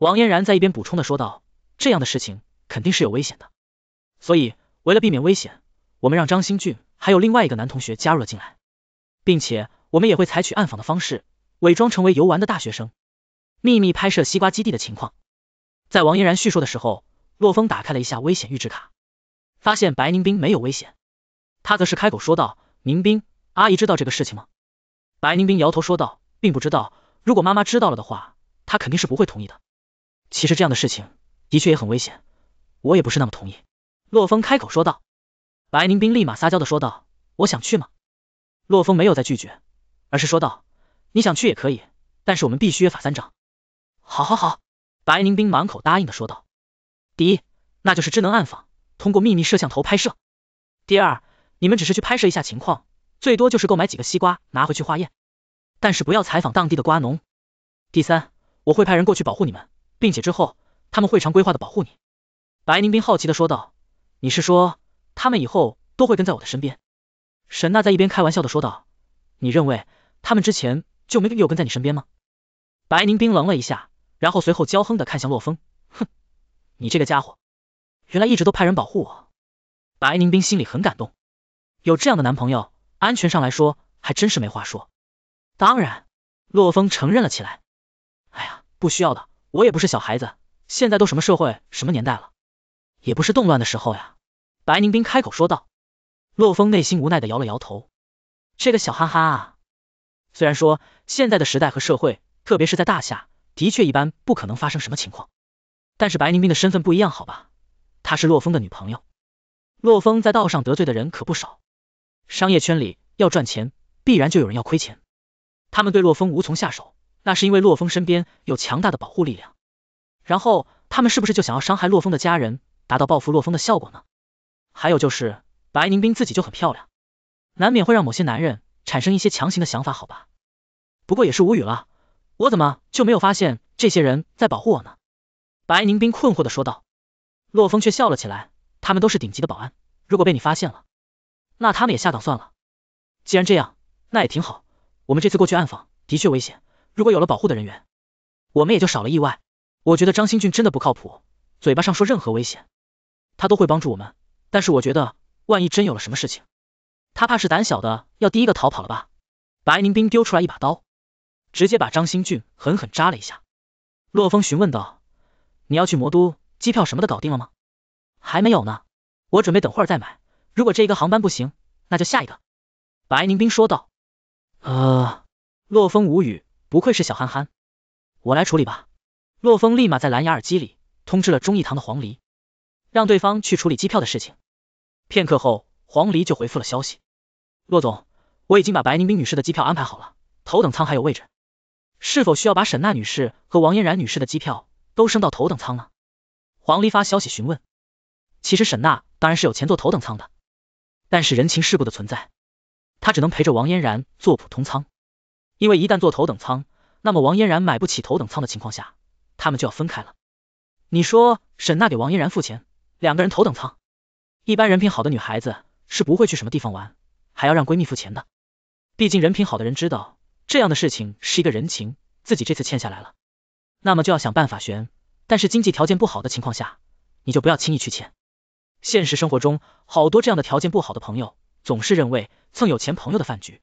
王嫣然在一边补充的说道：“这样的事情肯定是有危险的，所以为了避免危险，我们让张新俊还有另外一个男同学加入了进来，并且我们也会采取暗访的方式，伪装成为游玩的大学生，秘密拍摄西瓜基地的情况。”在王嫣然叙述的时候，洛风打开了一下危险预知卡，发现白宁冰没有危险，他则是开口说道：“宁冰阿姨知道这个事情吗？”白宁冰摇头说道，并不知道，如果妈妈知道了的话，她肯定是不会同意的。其实这样的事情的确也很危险，我也不是那么同意。洛风开口说道。白宁冰立马撒娇的说道，我想去吗？洛风没有再拒绝，而是说道，你想去也可以，但是我们必须约法三章。好，好，好。白宁冰满口答应的说道。第一，那就是智能暗访，通过秘密摄像头拍摄。第二，你们只是去拍摄一下情况，最多就是购买几个西瓜拿回去化验，但是不要采访当地的瓜农。第三，我会派人过去保护你们。并且之后他们会常规划的保护你，白宁冰好奇的说道。你是说他们以后都会跟在我的身边？沈娜在一边开玩笑的说道。你认为他们之前就没有跟在你身边吗？白宁冰愣了一下，然后随后骄横的看向洛风，哼，你这个家伙，原来一直都派人保护我。白宁冰心里很感动，有这样的男朋友，安全上来说还真是没话说。当然，洛风承认了起来。哎呀，不需要的。我也不是小孩子，现在都什么社会，什么年代了，也不是动乱的时候呀。白宁冰开口说道。洛风内心无奈的摇了摇头，这个小憨憨啊。虽然说现在的时代和社会，特别是在大夏，的确一般不可能发生什么情况，但是白宁冰的身份不一样，好吧？她是洛风的女朋友。洛风在道上得罪的人可不少，商业圈里要赚钱，必然就有人要亏钱，他们对洛风无从下手。那是因为洛风身边有强大的保护力量，然后他们是不是就想要伤害洛风的家人，达到报复洛风的效果呢？还有就是白宁冰自己就很漂亮，难免会让某些男人产生一些强行的想法，好吧？不过也是无语了，我怎么就没有发现这些人在保护我呢？白宁冰困惑的说道。洛风却笑了起来，他们都是顶级的保安，如果被你发现了，那他们也下岗算了。既然这样，那也挺好，我们这次过去暗访的确危险。如果有了保护的人员，我们也就少了意外。我觉得张新俊真的不靠谱，嘴巴上说任何危险，他都会帮助我们，但是我觉得万一真有了什么事情，他怕是胆小的要第一个逃跑了吧？白宁冰丢出来一把刀，直接把张新俊狠狠扎了一下。洛风询问道：“你要去魔都，机票什么的搞定了吗？”“还没有呢，我准备等会儿再买。如果这一个航班不行，那就下一个。”白宁冰说道。呃，洛风无语。不愧是小憨憨，我来处理吧。洛风立马在蓝牙耳机里通知了中义堂的黄鹂，让对方去处理机票的事情。片刻后，黄鹂就回复了消息，洛总，我已经把白宁冰女士的机票安排好了，头等舱还有位置，是否需要把沈娜女士和王嫣然女士的机票都升到头等舱呢？黄鹂发消息询问。其实沈娜当然是有钱坐头等舱的，但是人情世故的存在，她只能陪着王嫣然坐普通舱。因为一旦坐头等舱，那么王嫣然买不起头等舱的情况下，他们就要分开了。你说沈娜给王嫣然付钱，两个人头等舱，一般人品好的女孩子是不会去什么地方玩，还要让闺蜜付钱的。毕竟人品好的人知道，这样的事情是一个人情，自己这次欠下来了，那么就要想办法悬。但是经济条件不好的情况下，你就不要轻易去欠。现实生活中，好多这样的条件不好的朋友，总是认为蹭有钱朋友的饭局。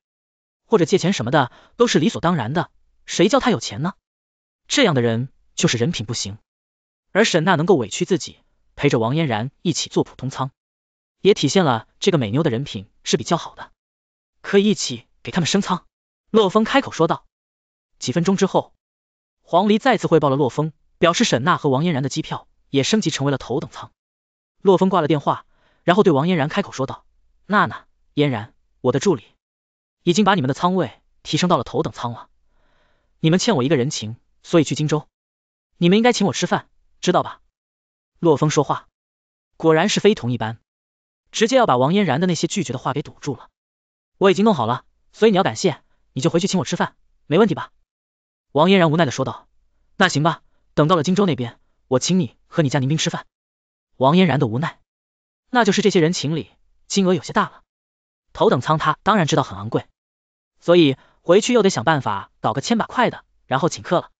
或者借钱什么的都是理所当然的，谁叫他有钱呢？这样的人就是人品不行。而沈娜能够委屈自己，陪着王嫣然一起坐普通舱，也体现了这个美妞的人品是比较好的，可以一起给他们升舱。洛风开口说道。几分钟之后，黄鹂再次汇报了洛风，表示沈娜和王嫣然的机票也升级成为了头等舱。洛风挂了电话，然后对王嫣然开口说道：“娜娜，嫣然，我的助理。”已经把你们的仓位提升到了头等舱了，你们欠我一个人情，所以去荆州，你们应该请我吃饭，知道吧？洛风说话，果然是非同一般，直接要把王嫣然的那些拒绝的话给堵住了。我已经弄好了，所以你要感谢，你就回去请我吃饭，没问题吧？王嫣然无奈的说道。那行吧，等到了荆州那边，我请你和你家宁冰吃饭。王嫣然的无奈，那就是这些人情里金额有些大了，头等舱他当然知道很昂贵。所以回去又得想办法搞个千把块的，然后请客了。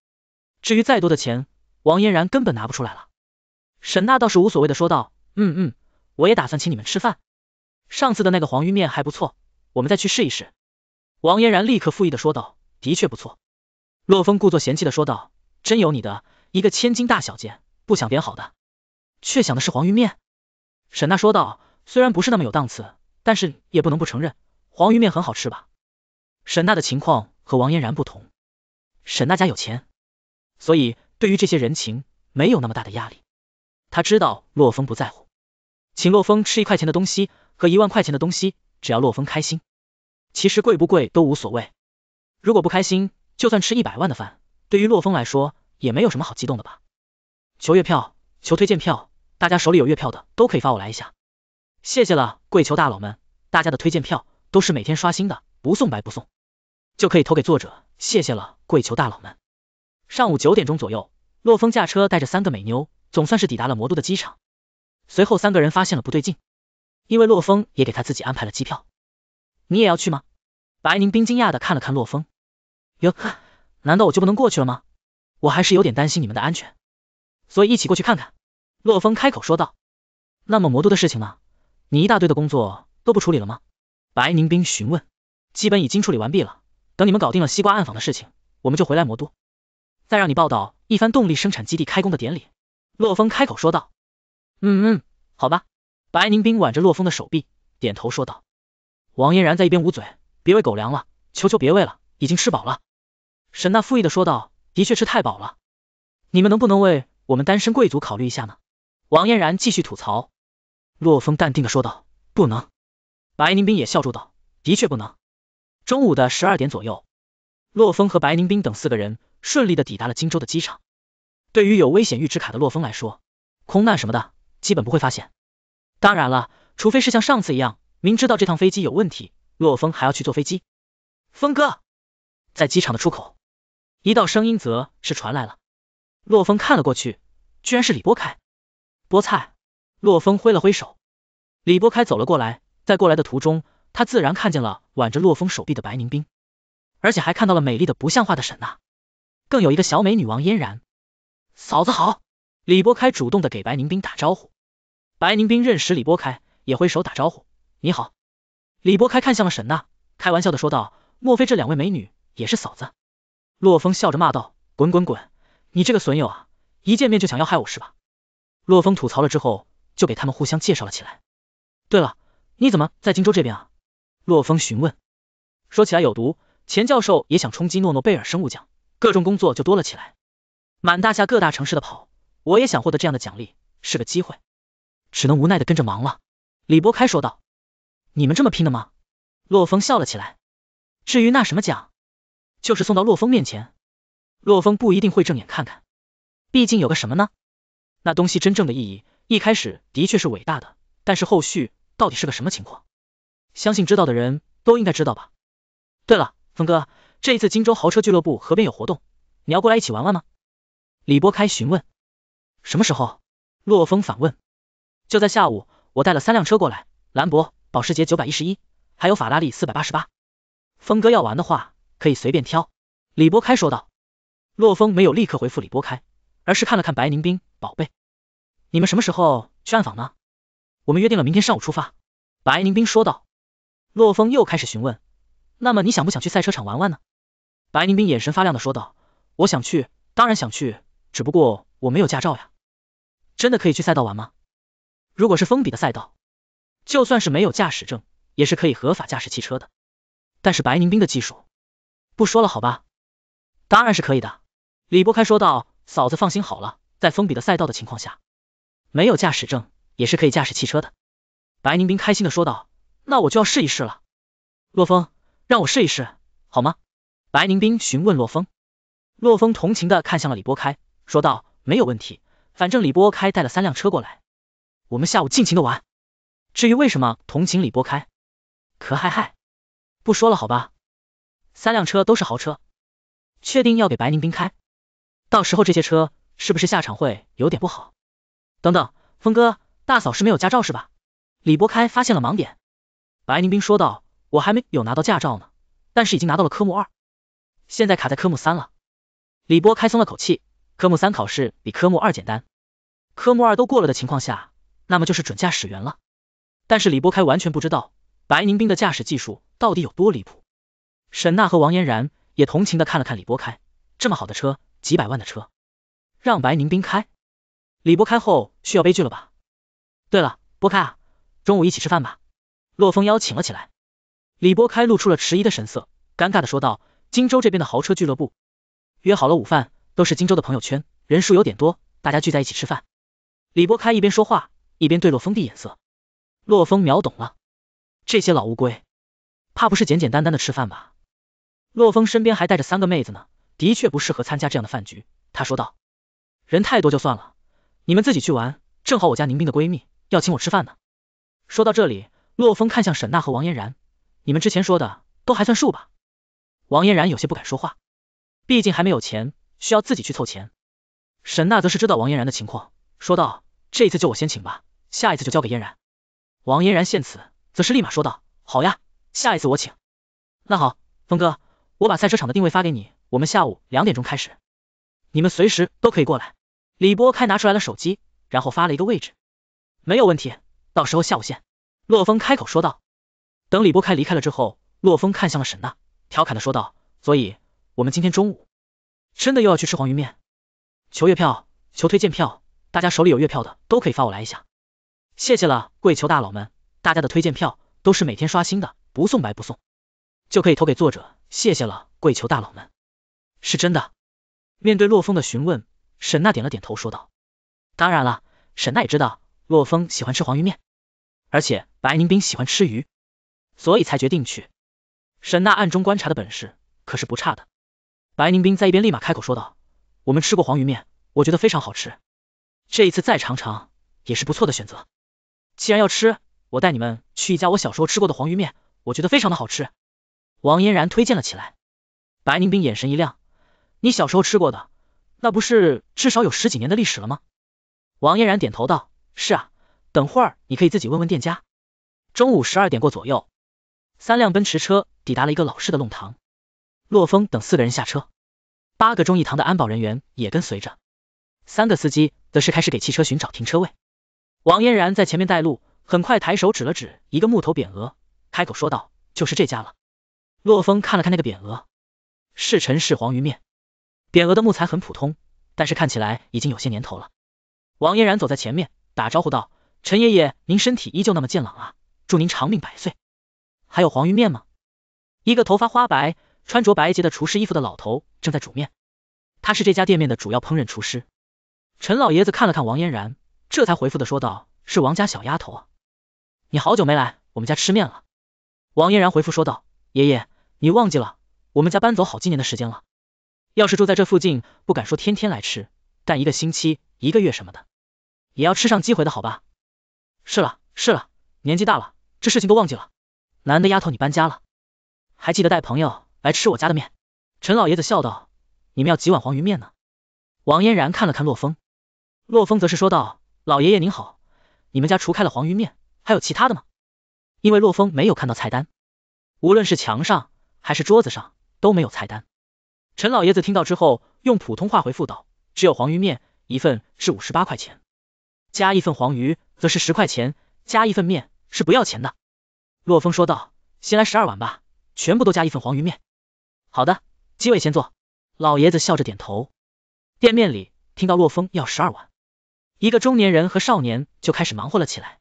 至于再多的钱，王嫣然根本拿不出来了。沈娜倒是无所谓的说道：“嗯嗯，我也打算请你们吃饭。上次的那个黄鱼面还不错，我们再去试一试。”王嫣然立刻附议的说道：“的确不错。”洛风故作嫌弃的说道：“真有你的，一个千金大小姐不想点好的，却想的是黄鱼面。”沈娜说道：“虽然不是那么有档次，但是也不能不承认，黄鱼面很好吃吧？”沈娜的情况和王嫣然不同，沈娜家有钱，所以对于这些人情没有那么大的压力。他知道洛风不在乎，请洛风吃一块钱的东西和一万块钱的东西，只要洛风开心，其实贵不贵都无所谓。如果不开心，就算吃一百万的饭，对于洛风来说也没有什么好激动的吧？求月票，求推荐票，大家手里有月票的都可以发我来一下，谢谢了。跪求大佬们，大家的推荐票都是每天刷新的，不送白不送。就可以投给作者，谢谢了，跪求大佬们。上午九点钟左右，洛风驾车带着三个美妞，总算是抵达了魔都的机场。随后三个人发现了不对劲，因为洛风也给他自己安排了机票。你也要去吗？白宁冰惊讶的看了看洛风。哟呵，难道我就不能过去了吗？我还是有点担心你们的安全，所以一起过去看看。洛风开口说道。那么魔都的事情呢？你一大堆的工作都不处理了吗？白宁冰询问。基本已经处理完毕了。等你们搞定了西瓜暗访的事情，我们就回来魔都，再让你报道一番动力生产基地开工的典礼。洛风开口说道。嗯嗯，好吧。白宁冰挽着洛风的手臂，点头说道。王嫣然在一边捂嘴，别喂狗粮了，求求别喂了，已经吃饱了。沈娜附议的说道，的确吃太饱了。你们能不能为我们单身贵族考虑一下呢？王嫣然继续吐槽。洛风淡定的说道，不能。白宁冰也笑住道，的确不能。中午的十二点左右，洛风和白宁冰等四个人顺利的抵达了荆州的机场。对于有危险预知卡的洛风来说，空难什么的，基本不会发现。当然了，除非是像上次一样，明知道这趟飞机有问题，洛风还要去坐飞机。峰哥，在机场的出口，一道声音则是传来了。洛风看了过去，居然是李波开。菠菜，洛风挥了挥手，李波开走了过来，在过来的途中。他自然看见了挽着洛风手臂的白凝冰，而且还看到了美丽的不像话的沈娜，更有一个小美女王嫣然。嫂子好，李波开主动的给白凝冰打招呼。白凝冰认识李波开，也挥手打招呼，你好。李波开看向了沈娜，开玩笑的说道：“莫非这两位美女也是嫂子？”洛风笑着骂道：“滚滚滚，你这个损友啊，一见面就想要害我是吧？”洛风吐槽了之后，就给他们互相介绍了起来。对了，你怎么在荆州这边啊？洛风询问：“说起来有毒，钱教授也想冲击诺诺贝尔生物奖，各种工作就多了起来，满大夏各大城市的跑，我也想获得这样的奖励，是个机会，只能无奈的跟着忙了。”李波开说道：“你们这么拼的吗？”洛风笑了起来：“至于那什么奖，就是送到洛风面前，洛风不一定会正眼看看，毕竟有个什么呢？那东西真正的意义，一开始的确是伟大的，但是后续到底是个什么情况？”相信知道的人都应该知道吧。对了，峰哥，这一次荆州豪车俱乐部河边有活动，你要过来一起玩玩吗？李波开询问。什么时候？洛风反问。就在下午，我带了三辆车过来，兰博、保时捷九百一十一，还有法拉利四百八十八。峰哥要玩的话，可以随便挑。李波开说道。洛风没有立刻回复李波开，而是看了看白宁冰，宝贝，你们什么时候去暗访呢？我们约定了明天上午出发。白宁冰说道。洛风又开始询问，那么你想不想去赛车场玩玩呢？白宁冰眼神发亮的说道，我想去，当然想去，只不过我没有驾照呀。真的可以去赛道玩吗？如果是封闭的赛道，就算是没有驾驶证，也是可以合法驾驶汽车的。但是白宁冰的技术，不说了好吧？当然是可以的。李波开说道，嫂子放心好了，在封闭的赛道的情况下，没有驾驶证也是可以驾驶汽车的。白宁冰开心的说道。那我就要试一试了，洛风，让我试一试，好吗？白凝冰询问洛风，洛风同情的看向了李波开，说道：“没有问题，反正李波开带了三辆车过来，我们下午尽情的玩。至于为什么同情李波开，可嗨嗨，不说了好吧？三辆车都是豪车，确定要给白凝冰开？到时候这些车是不是下场会有点不好？等等，峰哥，大嫂是没有驾照是吧？李波开发现了盲点。”白宁冰说道：“我还没有拿到驾照呢，但是已经拿到了科目二，现在卡在科目三了。”李波开松了口气，科目三考试比科目二简单，科目二都过了的情况下，那么就是准驾驶员了。但是李波开完全不知道白宁冰的驾驶技术到底有多离谱。沈娜和王嫣然也同情的看了看李波开，这么好的车，几百万的车，让白宁冰开，李波开后需要悲剧了吧？对了，波开，啊，中午一起吃饭吧。洛风邀请了起来，李波开露出了迟疑的神色，尴尬的说道：“荆州这边的豪车俱乐部，约好了午饭，都是荆州的朋友圈，人数有点多，大家聚在一起吃饭。”李波开一边说话，一边对洛风递眼色，洛风秒懂了，这些老乌龟，怕不是简简单单的吃饭吧？洛风身边还带着三个妹子呢，的确不适合参加这样的饭局，他说道：“人太多就算了，你们自己去玩，正好我家宁冰的闺蜜要请我吃饭呢。”说到这里。洛风看向沈娜和王嫣然，你们之前说的都还算数吧？王嫣然有些不敢说话，毕竟还没有钱，需要自己去凑钱。沈娜则是知道王嫣然的情况，说道：“这次就我先请吧，下一次就交给嫣然。”王嫣然见此，则是立马说道：“好呀，下一次我请。”那好，峰哥，我把赛车场的定位发给你，我们下午两点钟开始，你们随时都可以过来。李波开拿出来了手机，然后发了一个位置，没有问题，到时候下午见。洛风开口说道，等李波开离开了之后，洛风看向了沈娜，调侃的说道：“所以我们今天中午真的又要去吃黄鱼面？求月票，求推荐票，大家手里有月票的都可以发我来一下，谢谢了跪求大佬们，大家的推荐票都是每天刷新的，不送白不送，就可以投给作者，谢谢了跪求大佬们，是真的。”面对洛风的询问，沈娜点了点头说道：“当然了，沈娜也知道洛风喜欢吃黄鱼面。”而且白宁冰喜欢吃鱼，所以才决定去。沈娜暗中观察的本事可是不差的。白宁冰在一边立马开口说道：“我们吃过黄鱼面，我觉得非常好吃，这一次再尝尝也是不错的选择。既然要吃，我带你们去一家我小时候吃过的黄鱼面，我觉得非常的好吃。”王嫣然推荐了起来。白宁冰眼神一亮：“你小时候吃过的，那不是至少有十几年的历史了吗？”王嫣然点头道：“是。”啊，等会儿你可以自己问问店家。中午十二点过左右，三辆奔驰车抵达了一个老式的弄堂，洛风等四个人下车，八个忠义堂的安保人员也跟随着，三个司机则是开始给汽车寻找停车位。王嫣然在前面带路，很快抬手指了指一个木头匾额，开口说道：“就是这家了。”洛风看了看那个匾额，是陈氏黄鱼面。匾额的木材很普通，但是看起来已经有些年头了。王嫣然走在前面，打招呼道。陈爷爷，您身体依旧那么健朗啊，祝您长命百岁。还有黄鱼面吗？一个头发花白、穿着白洁的厨师衣服的老头正在煮面，他是这家店面的主要烹饪厨师。陈老爷子看了看王嫣然，这才回复的说道：“是王家小丫头，你好久没来我们家吃面了。”王嫣然回复说道：“爷爷，你忘记了，我们家搬走好几年的时间了。要是住在这附近，不敢说天天来吃，但一个星期、一个月什么的，也要吃上几回的好吧？”是了是了，年纪大了，这事情都忘记了。难得丫头你搬家了，还记得带朋友来吃我家的面。陈老爷子笑道：“你们要几碗黄鱼面呢？”王嫣然看了看洛风，洛风则是说道：“老爷爷您好，你们家除开了黄鱼面，还有其他的吗？”因为洛风没有看到菜单，无论是墙上还是桌子上都没有菜单。陈老爷子听到之后，用普通话回复道：“只有黄鱼面一份是五十八块钱。”加一份黄鱼则是十块钱，加一份面是不要钱的。洛风说道：“先来十二碗吧，全部都加一份黄鱼面。”好的，机位先坐。老爷子笑着点头。店面里听到洛风要十二碗，一个中年人和少年就开始忙活了起来。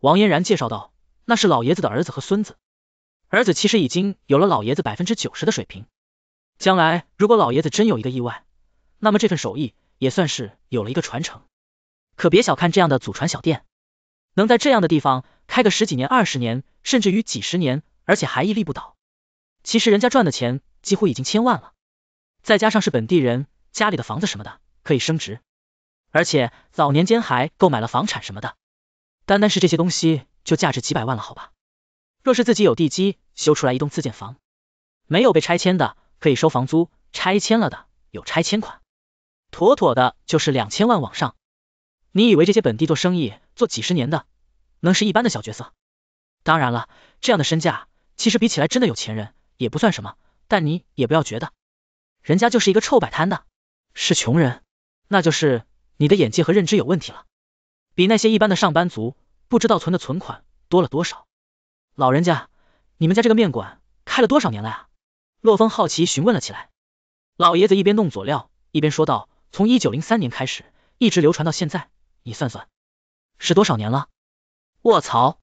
王嫣然介绍道：“那是老爷子的儿子和孙子，儿子其实已经有了老爷子百分之九十的水平，将来如果老爷子真有一个意外，那么这份手艺也算是有了一个传承。”可别小看这样的祖传小店，能在这样的地方开个十几年、二十年，甚至于几十年，而且还屹立不倒。其实人家赚的钱几乎已经千万了，再加上是本地人，家里的房子什么的可以升值，而且早年间还购买了房产什么的，单单是这些东西就价值几百万了，好吧。若是自己有地基修出来一栋自建房，没有被拆迁的可以收房租，拆迁了的有拆迁款，妥妥的就是两千万往上。你以为这些本地做生意做几十年的能是一般的小角色？当然了，这样的身价其实比起来真的有钱人也不算什么。但你也不要觉得人家就是一个臭摆摊的，是穷人，那就是你的眼界和认知有问题了。比那些一般的上班族不知道存的存款多了多少。老人家，你们家这个面馆开了多少年了呀？洛风好奇询问了起来。老爷子一边弄佐料，一边说道：“从一九零三年开始，一直流传到现在。”你算算，是多少年了？卧槽，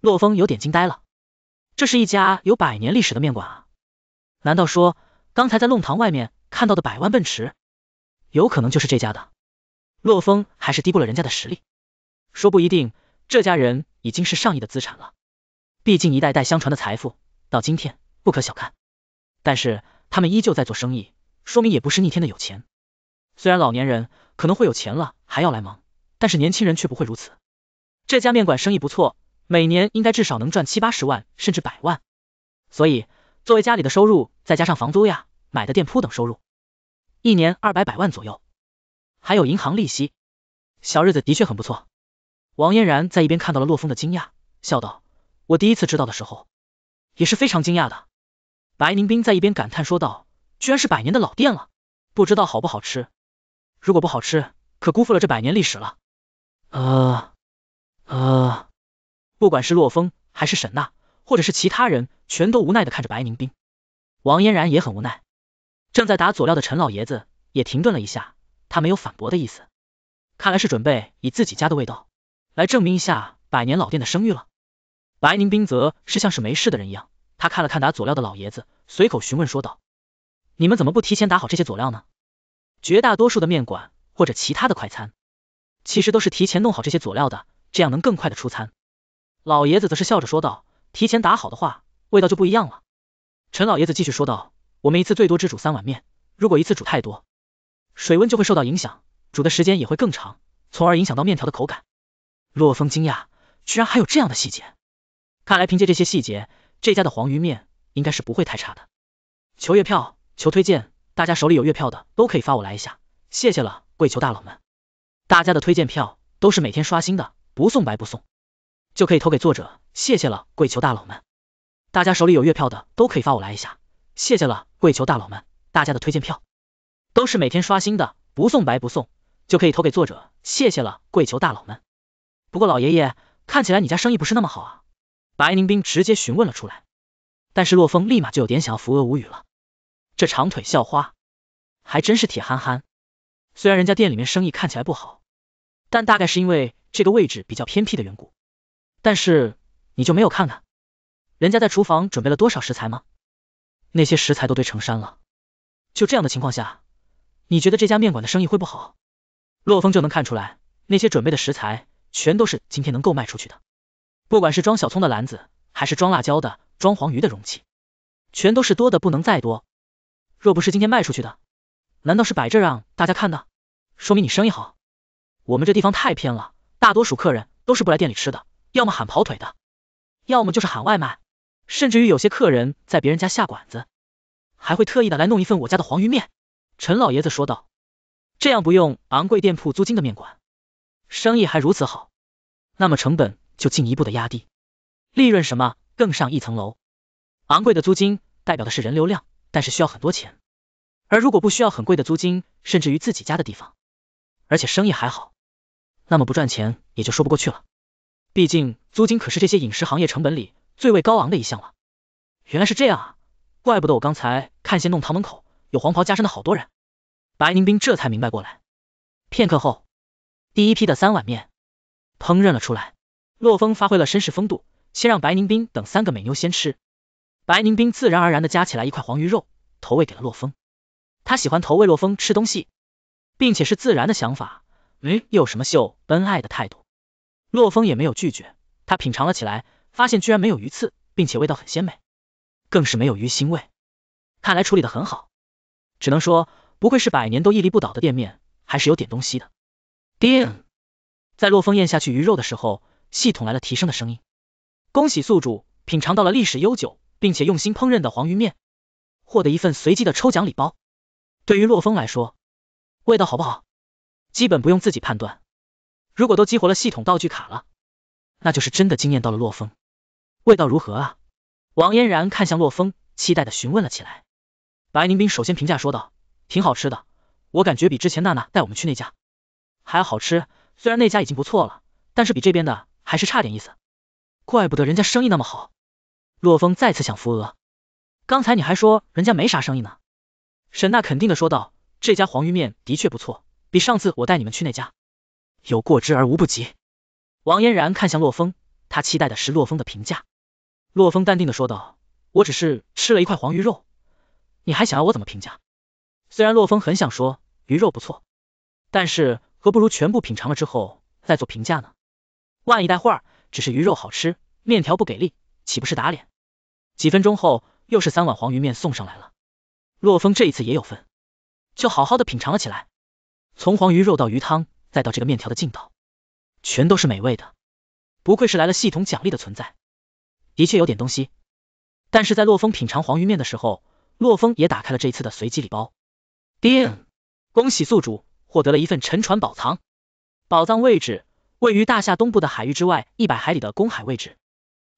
洛风有点惊呆了。这是一家有百年历史的面馆啊！难道说刚才在弄堂外面看到的百万奔驰，有可能就是这家的？洛风还是低估了人家的实力，说不一定这家人已经是上亿的资产了。毕竟一代代相传的财富，到今天不可小看。但是他们依旧在做生意，说明也不是逆天的有钱。虽然老年人可能会有钱了，还要来忙。但是年轻人却不会如此。这家面馆生意不错，每年应该至少能赚七八十万，甚至百万。所以作为家里的收入，再加上房租呀、买的店铺等收入，一年二百百万左右，还有银行利息，小日子的确很不错。王嫣然在一边看到了洛风的惊讶，笑道：“我第一次知道的时候，也是非常惊讶的。”白宁冰在一边感叹说道：“居然是百年的老店了，不知道好不好吃。如果不好吃，可辜负了这百年历史了。”呃呃，不管是洛风还是沈娜，或者是其他人，全都无奈的看着白凝冰。王嫣然也很无奈。正在打佐料的陈老爷子也停顿了一下，他没有反驳的意思，看来是准备以自己家的味道来证明一下百年老店的声誉了。白凝冰则是像是没事的人一样，他看了看打佐料的老爷子，随口询问说道：“你们怎么不提前打好这些佐料呢？”绝大多数的面馆或者其他的快餐。其实都是提前弄好这些佐料的，这样能更快的出餐。老爷子则是笑着说道，提前打好的话，味道就不一样了。陈老爷子继续说道，我们一次最多只煮三碗面，如果一次煮太多，水温就会受到影响，煮的时间也会更长，从而影响到面条的口感。洛风惊讶，居然还有这样的细节，看来凭借这些细节，这家的黄鱼面应该是不会太差的。求月票，求推荐，大家手里有月票的都可以发我来一下，谢谢了，跪求大佬们。大家的推荐票都是每天刷新的，不送白不送，就可以投给作者，谢谢了，跪求大佬们！大家手里有月票的都可以发我来一下，谢谢了，跪求大佬们！大家的推荐票都是每天刷新的，不送白不送，就可以投给作者，谢谢了，跪求大佬们！不过老爷爷，看起来你家生意不是那么好啊。白宁冰直接询问了出来，但是洛风立马就有点想要扶额无语了，这长腿校花还真是铁憨憨。虽然人家店里面生意看起来不好，但大概是因为这个位置比较偏僻的缘故。但是你就没有看看，人家在厨房准备了多少食材吗？那些食材都堆成山了。就这样的情况下，你觉得这家面馆的生意会不好？洛风就能看出来，那些准备的食材全都是今天能够卖出去的。不管是装小葱的篮子，还是装辣椒的、装黄鱼的容器，全都是多的不能再多。若不是今天卖出去的，难道是摆这让大家看的？说明你生意好，我们这地方太偏了，大多数客人都是不来店里吃的，要么喊跑腿的，要么就是喊外卖，甚至于有些客人在别人家下馆子，还会特意的来弄一份我家的黄鱼面。陈老爷子说道，这样不用昂贵店铺租金的面馆，生意还如此好，那么成本就进一步的压低，利润什么更上一层楼。昂贵的租金代表的是人流量，但是需要很多钱，而如果不需要很贵的租金，甚至于自己家的地方。而且生意还好，那么不赚钱也就说不过去了。毕竟租金可是这些饮食行业成本里最为高昂的一项了。原来是这样，啊，怪不得我刚才看些弄堂门口有黄袍加身的好多人。白凝冰这才明白过来。片刻后，第一批的三碗面烹饪了出来。洛风发挥了绅士风度，先让白凝冰等三个美妞先吃。白凝冰自然而然的夹起来一块黄鱼肉，投喂给了洛风。他喜欢投喂洛风吃东西。并且是自然的想法，嗯，有什么秀恩爱的态度？洛风也没有拒绝，他品尝了起来，发现居然没有鱼刺，并且味道很鲜美，更是没有鱼腥味，看来处理的很好，只能说不愧是百年都屹立不倒的店面，还是有点东西的。叮，在洛风咽下去鱼肉的时候，系统来了提升的声音，恭喜宿主品尝到了历史悠久并且用心烹饪的黄鱼面，获得一份随机的抽奖礼包。对于洛风来说。味道好不好？基本不用自己判断。如果都激活了系统道具卡了，那就是真的惊艳到了洛风。味道如何啊？王嫣然看向洛风，期待的询问了起来。白凝冰首先评价说道：“挺好吃的，我感觉比之前娜娜带我们去那家还要好吃。虽然那家已经不错了，但是比这边的还是差点意思。怪不得人家生意那么好。”洛风再次想扶额，刚才你还说人家没啥生意呢。沈娜肯定的说道。这家黄鱼面的确不错，比上次我带你们去那家有过之而无不及。王嫣然看向洛风，他期待的是洛风的评价。洛风淡定的说道：“我只是吃了一块黄鱼肉，你还想要我怎么评价？”虽然洛风很想说鱼肉不错，但是何不如全部品尝了之后再做评价呢？万一待会儿只是鱼肉好吃，面条不给力，岂不是打脸？几分钟后，又是三碗黄鱼面送上来了，洛风这一次也有份。就好好的品尝了起来，从黄鱼肉到鱼汤，再到这个面条的劲道，全都是美味的。不愧是来了系统奖励的存在，的确有点东西。但是在洛风品尝黄鱼面的时候，洛风也打开了这一次的随机礼包。叮，恭喜宿主获得了一份沉船宝藏，宝藏位置位于大夏东部的海域之外一百海里的公海位置，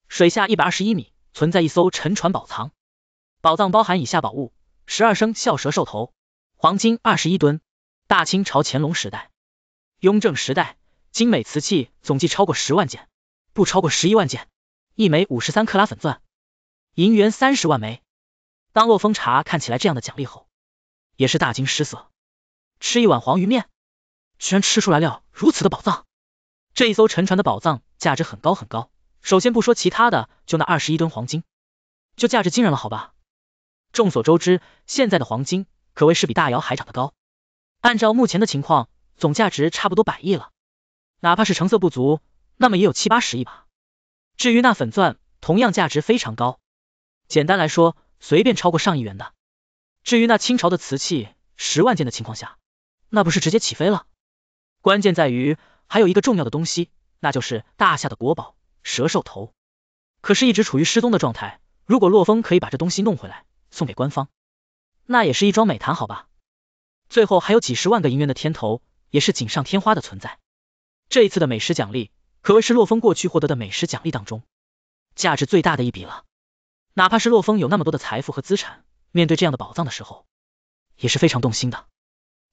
水下一百二十一米存在一艘沉船宝藏，宝藏包含以下宝物：十二生肖蛇兽头。黄金二十一吨，大清朝乾隆时代、雍正时代精美瓷器总计超过十万件，不超过十一万件，一枚五十三克拉粉钻，银元三十万枚。当洛风茶看起来这样的奖励后，也是大惊失色。吃一碗黄鱼面，居然吃出来料如此的宝藏。这一艘沉船的宝藏价值很高很高，首先不说其他的，就那二十一吨黄金，就价值惊人了，好吧？众所周知，现在的黄金。可谓是比大姚还长得高，按照目前的情况，总价值差不多百亿了，哪怕是成色不足，那么也有七八十亿吧。至于那粉钻，同样价值非常高，简单来说，随便超过上亿元的。至于那清朝的瓷器，十万件的情况下，那不是直接起飞了？关键在于还有一个重要的东西，那就是大夏的国宝蛇兽头，可是一直处于失踪的状态。如果洛风可以把这东西弄回来，送给官方。那也是一桩美谈，好吧。最后还有几十万个银元的天头，也是锦上添花的存在。这一次的美食奖励，可谓是洛风过去获得的美食奖励当中价值最大的一笔了。哪怕是洛风有那么多的财富和资产，面对这样的宝藏的时候，也是非常动心的。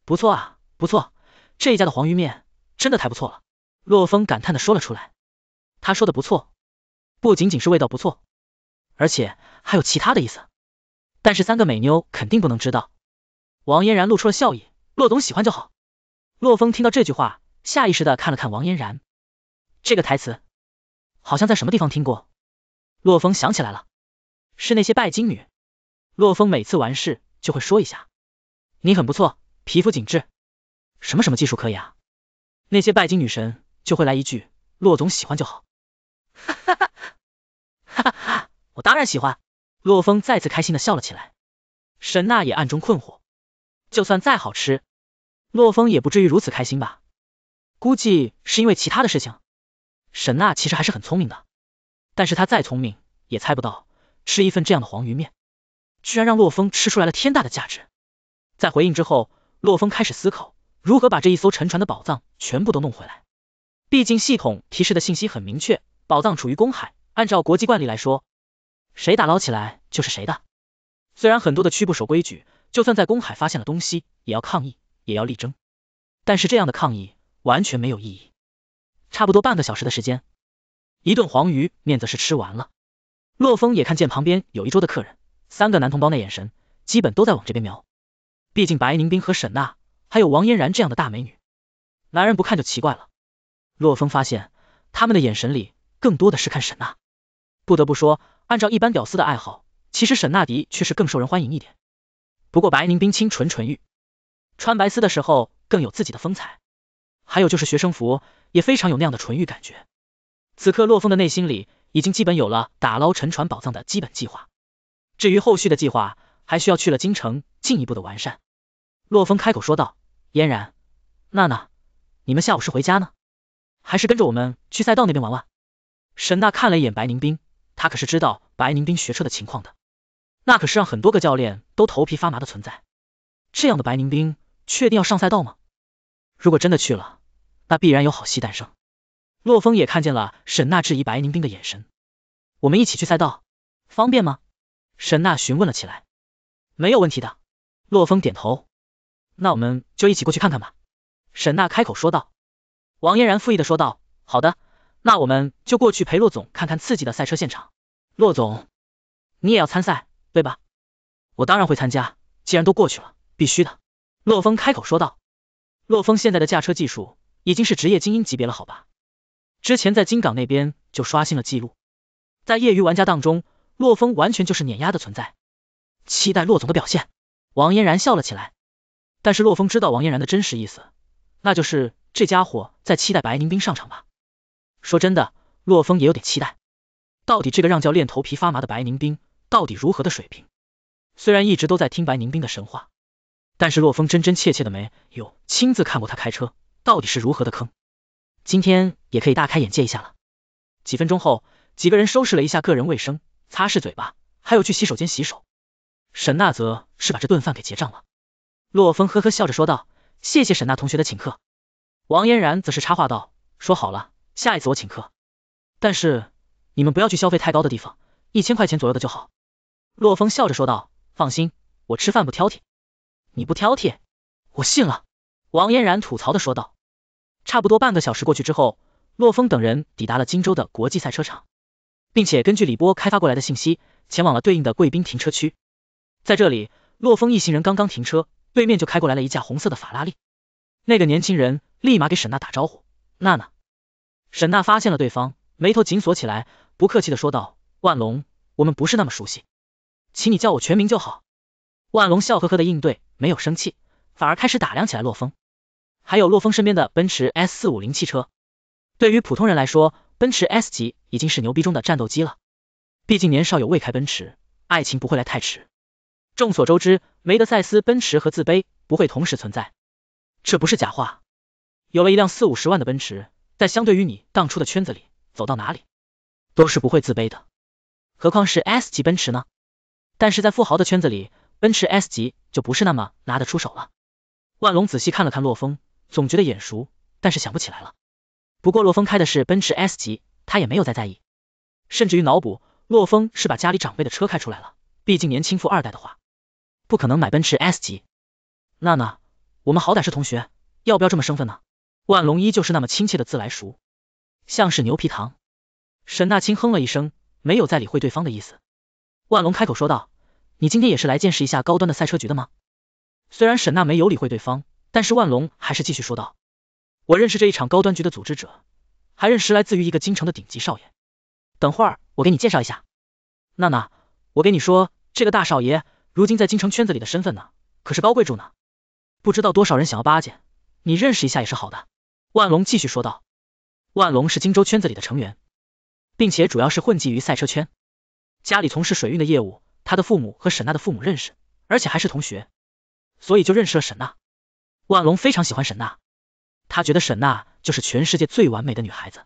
不错啊，不错，这一家的黄鱼面真的太不错了。洛风感叹的说了出来。他说的不错，不仅仅是味道不错，而且还有其他的意思。但是三个美妞肯定不能知道。王嫣然露出了笑意，洛总喜欢就好。洛风听到这句话，下意识的看了看王嫣然，这个台词好像在什么地方听过。洛风想起来了，是那些拜金女。洛风每次完事就会说一下，你很不错，皮肤紧致，什么什么技术可以啊？那些拜金女神就会来一句，洛总喜欢就好。哈哈哈，哈哈哈，我当然喜欢。洛风再次开心的笑了起来，沈娜也暗中困惑，就算再好吃，洛风也不至于如此开心吧？估计是因为其他的事情。沈娜其实还是很聪明的，但是她再聪明也猜不到，吃一份这样的黄鱼面，居然让洛风吃出来了天大的价值。在回应之后，洛风开始思考如何把这一艘沉船的宝藏全部都弄回来，毕竟系统提示的信息很明确，宝藏处于公海，按照国际惯例来说。谁打捞起来就是谁的。虽然很多的区不守规矩，就算在公海发现了东西，也要抗议，也要力争。但是这样的抗议完全没有意义。差不多半个小时的时间，一顿黄鱼面则是吃完了。洛风也看见旁边有一桌的客人，三个男同胞那眼神，基本都在往这边瞄。毕竟白凝冰和沈娜，还有王嫣然这样的大美女，男人不看就奇怪了。洛风发现，他们的眼神里更多的是看沈娜。不得不说。按照一般屌丝的爱好，其实沈娜迪却是更受人欢迎一点。不过白凝冰清纯纯欲，穿白丝的时候更有自己的风采。还有就是学生服也非常有那样的纯欲感觉。此刻洛风的内心里已经基本有了打捞沉船宝藏的基本计划，至于后续的计划，还需要去了京城进一步的完善。洛风开口说道：“嫣然，娜娜，你们下午是回家呢，还是跟着我们去赛道那边玩玩？”沈娜看了一眼白凝冰。他可是知道白宁冰学车的情况的，那可是让很多个教练都头皮发麻的存在。这样的白宁冰，确定要上赛道吗？如果真的去了，那必然有好戏诞生。洛风也看见了沈娜质疑白宁冰的眼神，我们一起去赛道，方便吗？沈娜询问了起来。没有问题的，洛风点头。那我们就一起过去看看吧。沈娜开口说道。王嫣然附议的说道，好的。那我们就过去陪洛总看看刺激的赛车现场。洛总，你也要参赛对吧？我当然会参加，既然都过去了，必须的。洛风开口说道。洛风现在的驾车技术已经是职业精英级别了，好吧？之前在金港那边就刷新了记录，在业余玩家当中，洛风完全就是碾压的存在。期待洛总的表现。王嫣然笑了起来，但是洛风知道王嫣然的真实意思，那就是这家伙在期待白凝冰上场吧。说真的，洛风也有点期待，到底这个让教练头皮发麻的白凝冰到底如何的水平？虽然一直都在听白凝冰的神话，但是洛风真真切切的没有亲自看过他开车到底是如何的坑，今天也可以大开眼界一下了。几分钟后，几个人收拾了一下个人卫生，擦拭嘴巴，还有去洗手间洗手。沈娜则是把这顿饭给结账了。洛风呵呵笑着说道：“谢谢沈娜同学的请客。”王嫣然则是插话道：“说好了。”下一次我请客，但是你们不要去消费太高的地方，一千块钱左右的就好。洛风笑着说道：“放心，我吃饭不挑剔。”“你不挑剔，我信了。”王嫣然吐槽的说道。差不多半个小时过去之后，洛风等人抵达了荆州的国际赛车场，并且根据李波开发过来的信息，前往了对应的贵宾停车区。在这里，洛风一行人刚刚停车，对面就开过来了一架红色的法拉利。那个年轻人立马给沈娜打招呼：“娜娜。”沈娜发现了对方，眉头紧锁起来，不客气的说道：“万龙，我们不是那么熟悉，请你叫我全名就好。”万龙笑呵呵的应对，没有生气，反而开始打量起来。洛风，还有洛风身边的奔驰 S 四五零汽车，对于普通人来说，奔驰 S 级已经是牛逼中的战斗机了。毕竟年少有未开奔驰，爱情不会来太迟。众所周知，梅德赛斯奔驰和自卑不会同时存在，这不是假话。有了一辆四五十万的奔驰。在相对于你当初的圈子里，走到哪里都是不会自卑的，何况是 S 级奔驰呢？但是在富豪的圈子里，奔驰 S 级就不是那么拿得出手了。万龙仔细看了看洛风，总觉得眼熟，但是想不起来了。不过洛风开的是奔驰 S 级，他也没有再在意，甚至于脑补洛风是把家里长辈的车开出来了。毕竟年轻富二代的话，不可能买奔驰 S 级。娜娜，我们好歹是同学，要不要这么生分呢？万龙依旧是那么亲切的自来熟，像是牛皮糖。沈娜清哼了一声，没有再理会对方的意思。万龙开口说道：“你今天也是来见识一下高端的赛车局的吗？”虽然沈娜没有理会对方，但是万龙还是继续说道：“我认识这一场高端局的组织者，还认识来自于一个京城的顶级少爷。等会儿我给你介绍一下，娜娜，我给你说，这个大少爷如今在京城圈子里的身份呢，可是高贵主呢，不知道多少人想要巴结，你认识一下也是好的。”万龙继续说道：“万龙是荆州圈子里的成员，并且主要是混迹于赛车圈，家里从事水运的业务。他的父母和沈娜的父母认识，而且还是同学，所以就认识了沈娜。万龙非常喜欢沈娜，他觉得沈娜就是全世界最完美的女孩子，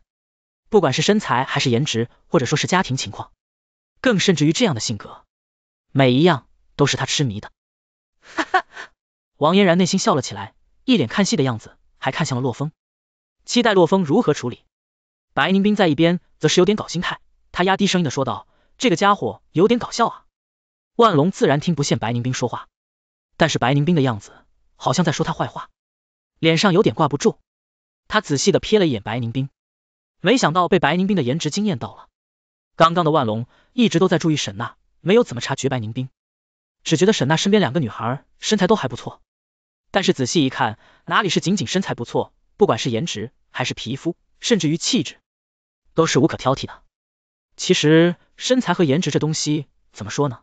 不管是身材还是颜值，或者说是家庭情况，更甚至于这样的性格，每一样都是他痴迷的。”哈哈，王嫣然内心笑了起来，一脸看戏的样子，还看向了洛风。期待洛风如何处理？白宁冰在一边则是有点搞心态，他压低声音的说道：“这个家伙有点搞笑啊。”万龙自然听不见白宁冰说话，但是白宁冰的样子好像在说他坏话，脸上有点挂不住。他仔细的瞥了一眼白宁冰，没想到被白宁冰的颜值惊艳到了。刚刚的万龙一直都在注意沈娜，没有怎么察觉白宁冰，只觉得沈娜身边两个女孩身材都还不错，但是仔细一看，哪里是仅仅身材不错？不管是颜值还是皮肤，甚至于气质，都是无可挑剔的。其实身材和颜值这东西怎么说呢？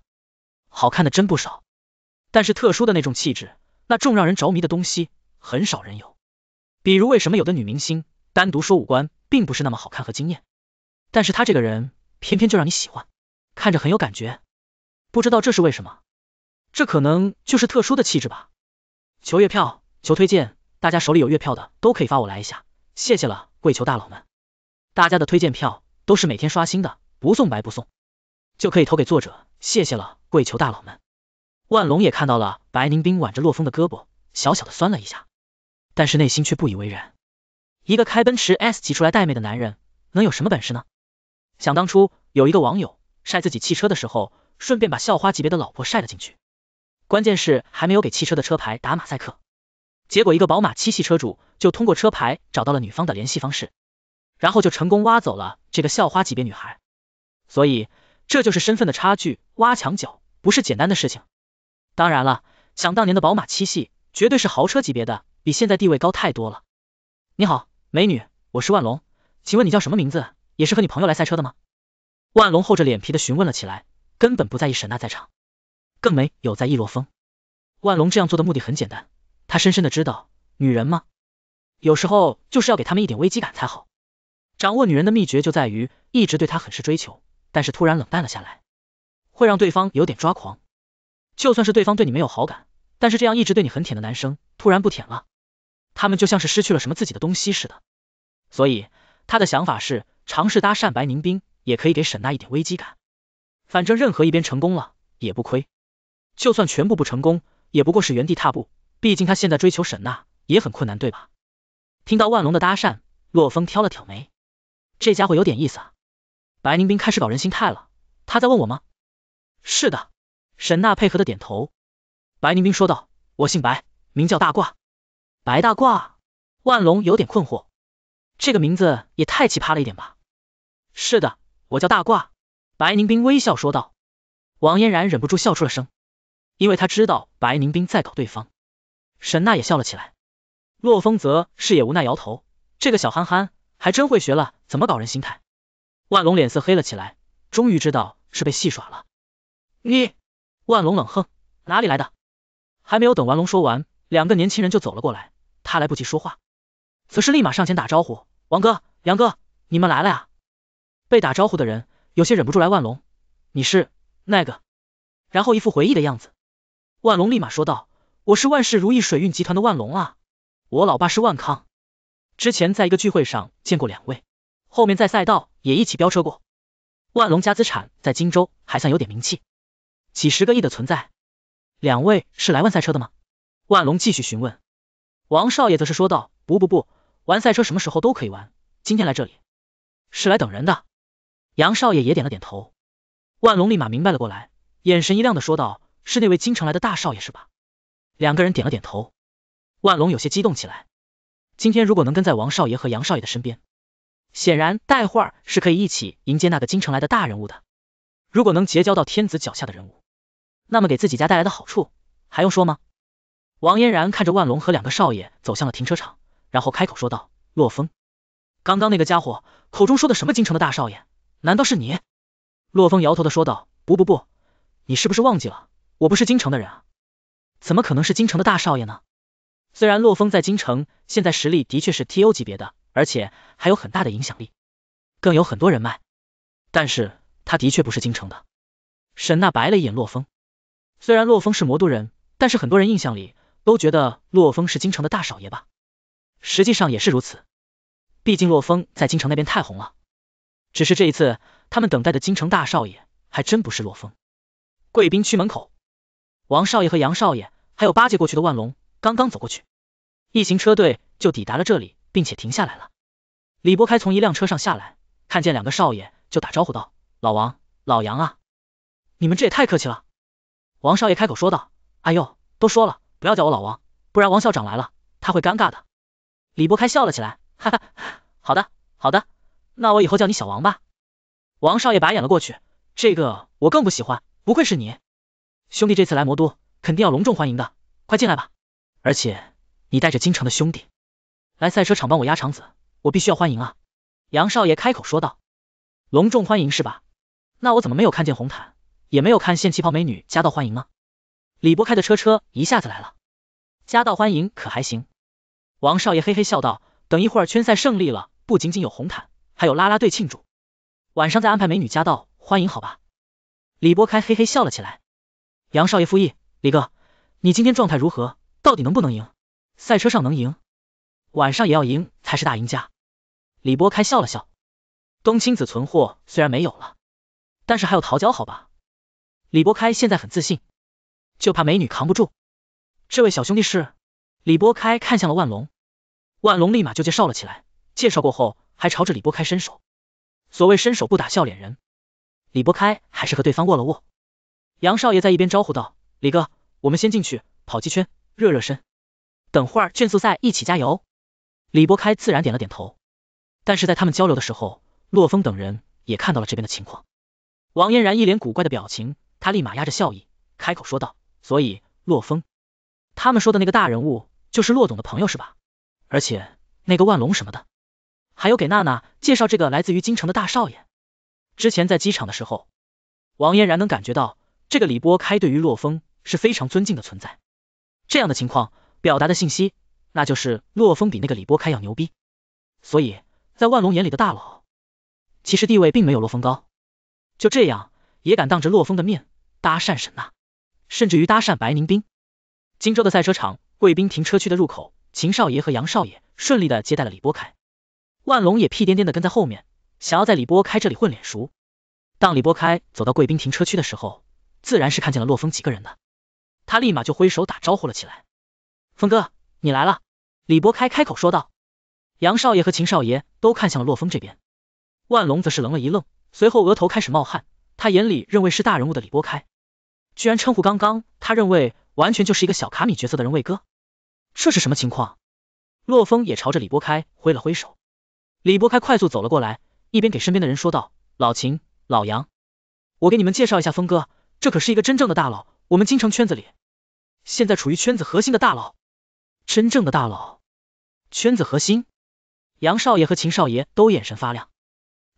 好看的真不少，但是特殊的那种气质，那种让人着迷的东西，很少人有。比如为什么有的女明星单独说五官并不是那么好看和惊艳，但是她这个人偏偏就让你喜欢，看着很有感觉，不知道这是为什么？这可能就是特殊的气质吧。求月票，求推荐。大家手里有月票的都可以发我来一下，谢谢了，跪求大佬们！大家的推荐票都是每天刷新的，不送白不送，就可以投给作者，谢谢了，跪求大佬们！万龙也看到了白凝冰挽着洛风的胳膊，小小的酸了一下，但是内心却不以为然。一个开奔驰 S 级出来带妹的男人，能有什么本事呢？想当初有一个网友晒自己汽车的时候，顺便把校花级别的老婆晒了进去，关键是还没有给汽车的车牌打马赛克。结果，一个宝马七系车主就通过车牌找到了女方的联系方式，然后就成功挖走了这个校花级别女孩。所以，这就是身份的差距，挖墙脚不是简单的事情。当然了，想当年的宝马七系绝对是豪车级别的，比现在地位高太多了。你好，美女，我是万龙，请问你叫什么名字？也是和你朋友来赛车的吗？万龙厚着脸皮的询问了起来，根本不在意沈娜在场，更没有在意洛风。万龙这样做的目的很简单。他深深的知道，女人嘛，有时候就是要给他们一点危机感才好。掌握女人的秘诀就在于，一直对她很是追求，但是突然冷淡了下来，会让对方有点抓狂。就算是对方对你没有好感，但是这样一直对你很舔的男生突然不舔了，他们就像是失去了什么自己的东西似的。所以他的想法是，尝试搭讪白凝冰，也可以给沈娜一点危机感。反正任何一边成功了也不亏，就算全部不成功，也不过是原地踏步。毕竟他现在追求沈娜也很困难，对吧？听到万龙的搭讪，洛风挑了挑眉，这家伙有点意思。啊。白宁冰开始搞人心态了，他在问我吗？是的，沈娜配合的点头。白宁冰说道：“我姓白，名叫大褂。”白大褂，万龙有点困惑，这个名字也太奇葩了一点吧？是的，我叫大褂。白宁冰微笑说道。王嫣然忍不住笑出了声，因为他知道白宁冰在搞对方。沈娜也笑了起来，洛风则是也无奈摇头，这个小憨憨还真会学了怎么搞人心态。万龙脸色黑了起来，终于知道是被戏耍了。你，万龙冷哼，哪里来的？还没有等万龙说完，两个年轻人就走了过来，他来不及说话，则是立马上前打招呼，王哥，杨哥，你们来了呀。被打招呼的人有些忍不住来万龙，你是那个？然后一副回忆的样子，万龙立马说道。我是万事如意水运集团的万龙，我老爸是万康，之前在一个聚会上见过两位，后面在赛道也一起飙车过。万龙家资产在荆州还算有点名气，几十个亿的存在。两位是来玩赛车的吗？万龙继续询问，王少爷则是说道，不不不，玩赛车什么时候都可以玩，今天来这里是来等人的。杨少爷也点了点头，万龙立马明白了过来，眼神一亮的说道，是那位京城来的大少爷是吧？两个人点了点头，万龙有些激动起来。今天如果能跟在王少爷和杨少爷的身边，显然待会儿是可以一起迎接那个京城来的大人物的。如果能结交到天子脚下的人物，那么给自己家带来的好处还用说吗？王嫣然看着万龙和两个少爷走向了停车场，然后开口说道：“洛风，刚刚那个家伙口中说的什么京城的大少爷，难道是你？”洛风摇头的说道：“不不不，你是不是忘记了，我不是京城的人啊？”怎么可能是京城的大少爷呢？虽然洛风在京城现在实力的确是 T O 级别的，而且还有很大的影响力，更有很多人脉，但是他的确不是京城的。沈娜白了一眼洛风，虽然洛风是魔都人，但是很多人印象里都觉得洛风是京城的大少爷吧？实际上也是如此，毕竟洛风在京城那边太红了。只是这一次，他们等待的京城大少爷还真不是洛风。贵宾区门口。王少爷和杨少爷，还有巴结过去的万龙刚刚走过去，一行车队就抵达了这里，并且停下来了。李伯开从一辆车上下来，看见两个少爷就打招呼道：“老王，老杨啊，你们这也太客气了。”王少爷开口说道：“哎呦，都说了不要叫我老王，不然王校长来了他会尴尬的。”李伯开笑了起来，哈哈，好的好的，那我以后叫你小王吧。王少爷白眼了过去，这个我更不喜欢，不愧是你。兄弟这次来魔都，肯定要隆重欢迎的，快进来吧。而且你带着京城的兄弟来赛车场帮我压场子，我必须要欢迎啊。杨少爷开口说道：“隆重欢迎是吧？那我怎么没有看见红毯，也没有看现旗袍美女夹道欢迎呢？”李波开的车车一下子来了，夹道欢迎可还行？王少爷嘿嘿笑道：“等一会儿圈赛胜利了，不仅仅有红毯，还有啦啦队庆祝，晚上再安排美女夹道欢迎，好吧？”李波开嘿嘿笑了起来。杨少爷附议，李哥，你今天状态如何？到底能不能赢？赛车上能赢，晚上也要赢才是大赢家。李波开笑了笑，冬青子存货虽然没有了，但是还有桃胶，好吧。李波开现在很自信，就怕美女扛不住。这位小兄弟是？李波开看向了万隆，万隆立马就介绍了起来，介绍过后还朝着李波开伸手，所谓伸手不打笑脸人，李波开还是和对方握了握。杨少爷在一边招呼道：“李哥，我们先进去跑几圈，热热身，等会儿竞速赛一起加油。”李博开自然点了点头。但是在他们交流的时候，洛风等人也看到了这边的情况。王嫣然一脸古怪的表情，他立马压着笑意开口说道：“所以洛风他们说的那个大人物，就是洛总的朋友是吧？而且那个万龙什么的，还有给娜娜介绍这个来自于京城的大少爷，之前在机场的时候，王嫣然能感觉到。”这个李波开对于洛风是非常尊敬的存在，这样的情况表达的信息，那就是洛风比那个李波开要牛逼，所以，在万龙眼里的大佬，其实地位并没有洛风高，就这样也敢当着洛风的面搭讪沈娜，甚至于搭讪白宁冰。荆州的赛车场贵宾停车区的入口，秦少爷和杨少爷顺利的接待了李波开，万龙也屁颠颠的跟在后面，想要在李波开这里混脸熟。当李波开走到贵宾停车区的时候。自然是看见了洛风几个人的，他立马就挥手打招呼了起来。峰哥，你来了！李博开开口说道。杨少爷和秦少爷都看向了洛风这边，万龙则是愣了一愣，随后额头开始冒汗。他眼里认为是大人物的李博开，居然称呼刚刚他认为完全就是一个小卡米角色的人魏哥，这是什么情况？洛风也朝着李博开挥了挥手，李博开快速走了过来，一边给身边的人说道：“老秦，老杨，我给你们介绍一下峰哥。”这可是一个真正的大佬，我们京城圈子里现在处于圈子核心的大佬，真正的大佬，圈子核心。杨少爷和秦少爷都眼神发亮，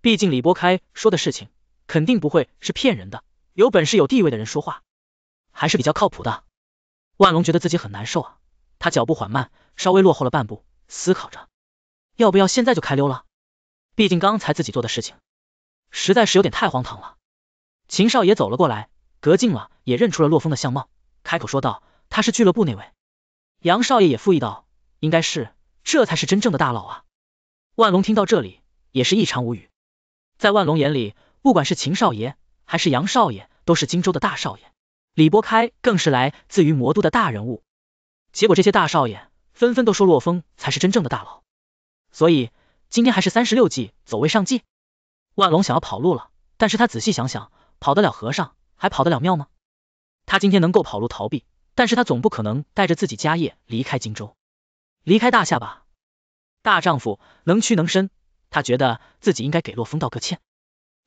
毕竟李波开说的事情肯定不会是骗人的，有本事有地位的人说话还是比较靠谱的。万龙觉得自己很难受，啊，他脚步缓慢，稍微落后了半步，思考着要不要现在就开溜了，毕竟刚才自己做的事情实在是有点太荒唐了。秦少爷走了过来。隔近了也认出了洛风的相貌，开口说道：“他是俱乐部那位杨少爷。”也附议道：“应该是，这才是真正的大佬。”啊！”万龙听到这里也是异常无语，在万龙眼里，不管是秦少爷还是杨少爷，都是荆州的大少爷，李波开更是来自于魔都的大人物。结果这些大少爷纷纷都说洛风才是真正的大佬，所以今天还是三十六计走为上计。万龙想要跑路了，但是他仔细想想，跑得了和尚。还跑得了庙吗？他今天能够跑路逃避，但是他总不可能带着自己家业离开荆州，离开大夏吧？大丈夫能屈能伸，他觉得自己应该给洛风道个歉。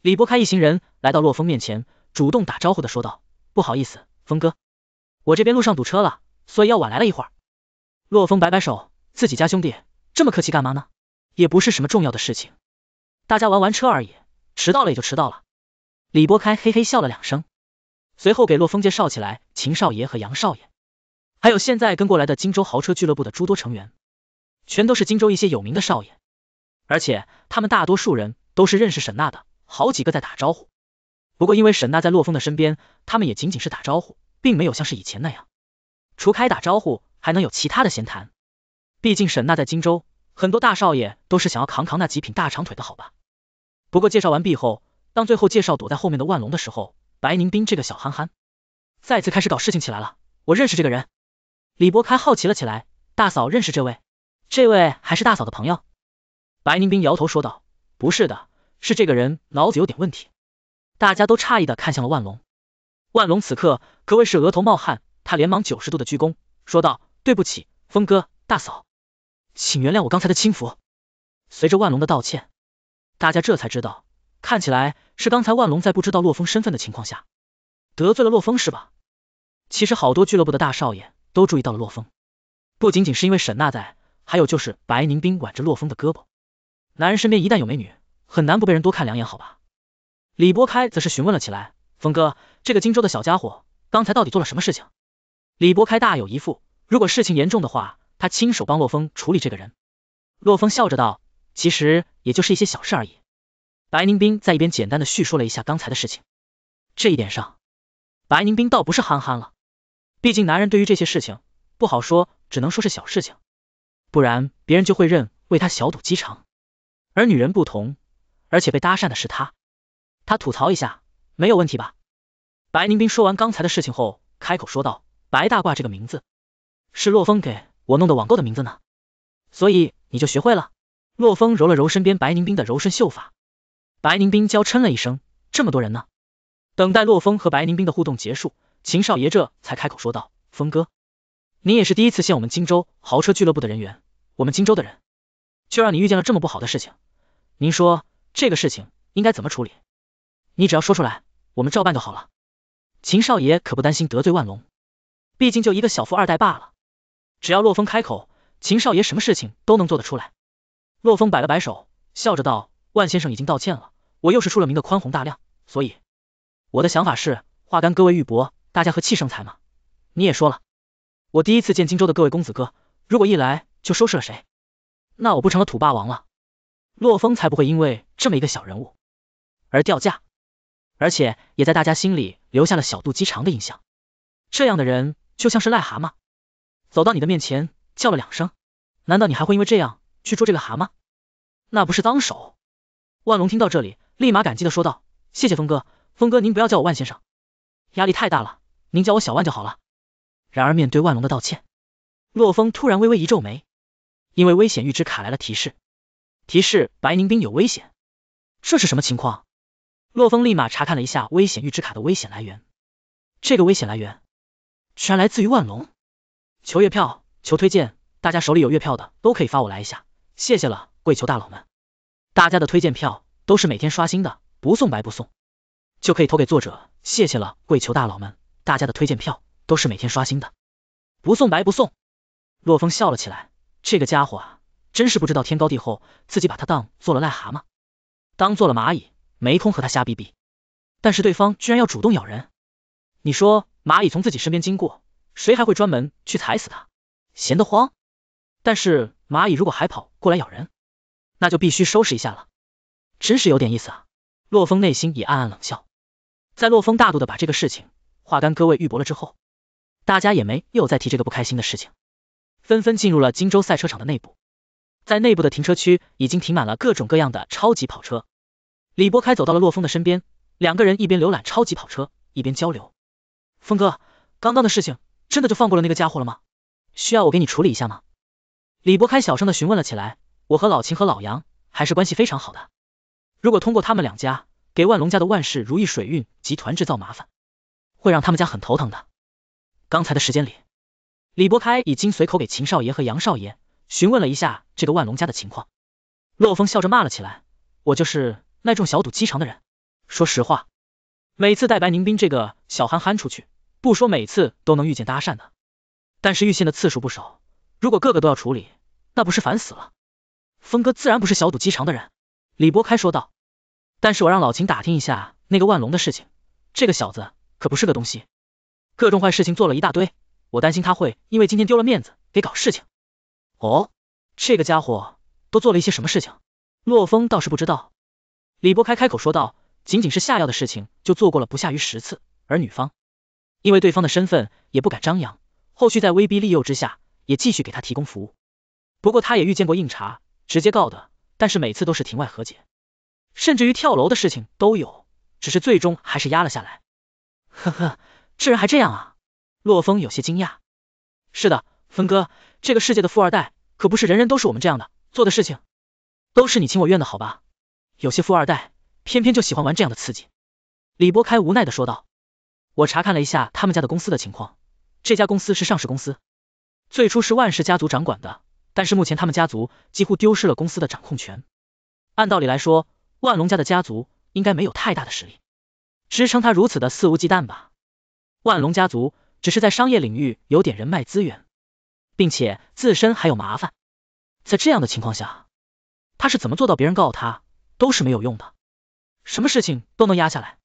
李伯开一行人来到洛风面前，主动打招呼的说道：“不好意思，峰哥，我这边路上堵车了，所以要晚来了一会儿。”洛风摆摆手：“自己家兄弟这么客气干嘛呢？也不是什么重要的事情，大家玩玩车而已，迟到了也就迟到了。”李伯开嘿嘿笑了两声。随后给洛风介绍起来，秦少爷和杨少爷，还有现在跟过来的荆州豪车俱乐部的诸多成员，全都是荆州一些有名的少爷，而且他们大多数人都是认识沈娜的，好几个在打招呼。不过因为沈娜在洛风的身边，他们也仅仅是打招呼，并没有像是以前那样，除开打招呼还能有其他的闲谈。毕竟沈娜在荆州，很多大少爷都是想要扛扛那极品大长腿的好吧。不过介绍完毕后，当最后介绍躲在后面的万龙的时候。白宁冰这个小憨憨，再次开始搞事情起来了。我认识这个人，李伯开好奇了起来。大嫂认识这位，这位还是大嫂的朋友？白宁冰摇头说道，不是的，是这个人脑子有点问题。大家都诧异的看向了万龙，万龙此刻可谓是额头冒汗，他连忙九十度的鞠躬，说道，对不起，峰哥，大嫂，请原谅我刚才的轻浮。随着万龙的道歉，大家这才知道，看起来。是刚才万龙在不知道洛风身份的情况下得罪了洛风是吧？其实好多俱乐部的大少爷都注意到了洛风，不仅仅是因为沈娜在，还有就是白凝冰挽着洛风的胳膊，男人身边一旦有美女，很难不被人多看两眼好吧？李博开则是询问了起来：“峰哥，这个荆州的小家伙刚才到底做了什么事情？”李博开大有一副，如果事情严重的话，他亲手帮洛风处理这个人。洛风笑着道：“其实也就是一些小事而已。”白凝冰在一边简单的叙述了一下刚才的事情，这一点上，白凝冰倒不是憨憨了，毕竟男人对于这些事情不好说，只能说是小事情，不然别人就会认为他小肚鸡肠。而女人不同，而且被搭讪的是他，他吐槽一下没有问题吧？白凝冰说完刚才的事情后，开口说道：“白大褂这个名字是洛风给我弄的网购的名字呢，所以你就学会了。”洛风揉了揉身边白凝冰的柔顺秀发。白凝冰娇嗔了一声：“这么多人呢，等待洛风和白凝冰的互动结束，秦少爷这才开口说道：‘峰哥，你也是第一次见我们荆州豪车俱乐部的人员，我们荆州的人就让你遇见了这么不好的事情，您说这个事情应该怎么处理？你只要说出来，我们照办就好了。’秦少爷可不担心得罪万龙，毕竟就一个小富二代罢了。只要洛风开口，秦少爷什么事情都能做得出来。”洛风摆了摆手，笑着道：“万先生已经道歉了。”我又是出了名的宽宏大量，所以我的想法是化干戈为玉帛，大家和气生财嘛。你也说了，我第一次见荆州的各位公子哥，如果一来就收拾了谁，那我不成了土霸王了。洛风才不会因为这么一个小人物而掉价，而且也在大家心里留下了小肚鸡肠的印象。这样的人就像是癞蛤蟆，走到你的面前叫了两声，难道你还会因为这样去捉这个蛤蟆？那不是脏手？万龙听到这里，立马感激的说道：“谢谢峰哥，峰哥您不要叫我万先生，压力太大了，您叫我小万就好了。”然而面对万龙的道歉，洛风突然微微一皱眉，因为危险预知卡来了提示，提示白凝冰有危险，这是什么情况？洛风立马查看了一下危险预知卡的危险来源，这个危险来源居然来自于万龙，求月票，求推荐，大家手里有月票的都可以发我来一下，谢谢了，跪求大佬们。大家的推荐票都是每天刷新的，不送白不送，就可以投给作者，谢谢了。跪求大佬们，大家的推荐票都是每天刷新的，不送白不送。洛风笑了起来，这个家伙啊，真是不知道天高地厚，自己把他当做了癞蛤蟆，当做了蚂蚁，没空和他瞎逼逼。但是对方居然要主动咬人，你说蚂蚁从自己身边经过，谁还会专门去踩死它？闲得慌。但是蚂蚁如果还跑过来咬人。那就必须收拾一下了，真是有点意思啊！洛风内心也暗暗冷笑。在洛风大度的把这个事情化干戈为玉帛了之后，大家也没又再提这个不开心的事情，纷纷进入了荆州赛车场的内部。在内部的停车区已经停满了各种各样的超级跑车。李博开走到了洛风的身边，两个人一边浏览超级跑车，一边交流。峰哥，刚刚的事情真的就放过了那个家伙了吗？需要我给你处理一下吗？李博开小声的询问了起来。我和老秦和老杨还是关系非常好的，如果通过他们两家给万隆家的万事如意水运集团制造麻烦，会让他们家很头疼的。刚才的时间里，李伯开已经随口给秦少爷和杨少爷询问了一下这个万隆家的情况。洛风笑着骂了起来：“我就是那种小肚鸡肠的人，说实话，每次带白宁斌这个小憨憨出去，不说每次都能遇见搭讪的，但是遇见的次数不少。如果个个都要处理，那不是烦死了？”峰哥自然不是小肚鸡肠的人，李波开说道。但是我让老秦打听一下那个万龙的事情，这个小子可不是个东西，各种坏事情做了一大堆，我担心他会因为今天丢了面子给搞事情。哦，这个家伙都做了一些什么事情？洛风倒是不知道。李波开开口说道：“仅仅是下药的事情就做过了不下于十次，而女方因为对方的身份也不敢张扬，后续在威逼利诱之下也继续给他提供服务。不过他也遇见过硬茬。”直接告的，但是每次都是庭外和解，甚至于跳楼的事情都有，只是最终还是压了下来。呵呵，这人还这样啊？洛风有些惊讶。是的，峰哥，这个世界的富二代，可不是人人都是我们这样的，做的事情都是你情我愿的好吧？有些富二代，偏偏就喜欢玩这样的刺激。李波开无奈的说道。我查看了一下他们家的公司的情况，这家公司是上市公司，最初是万氏家族掌管的。但是目前他们家族几乎丢失了公司的掌控权。按道理来说，万隆家的家族应该没有太大的实力支撑他如此的肆无忌惮吧？万隆家族只是在商业领域有点人脉资源，并且自身还有麻烦。在这样的情况下，他是怎么做到别人告他都是没有用的，什么事情都能压下来？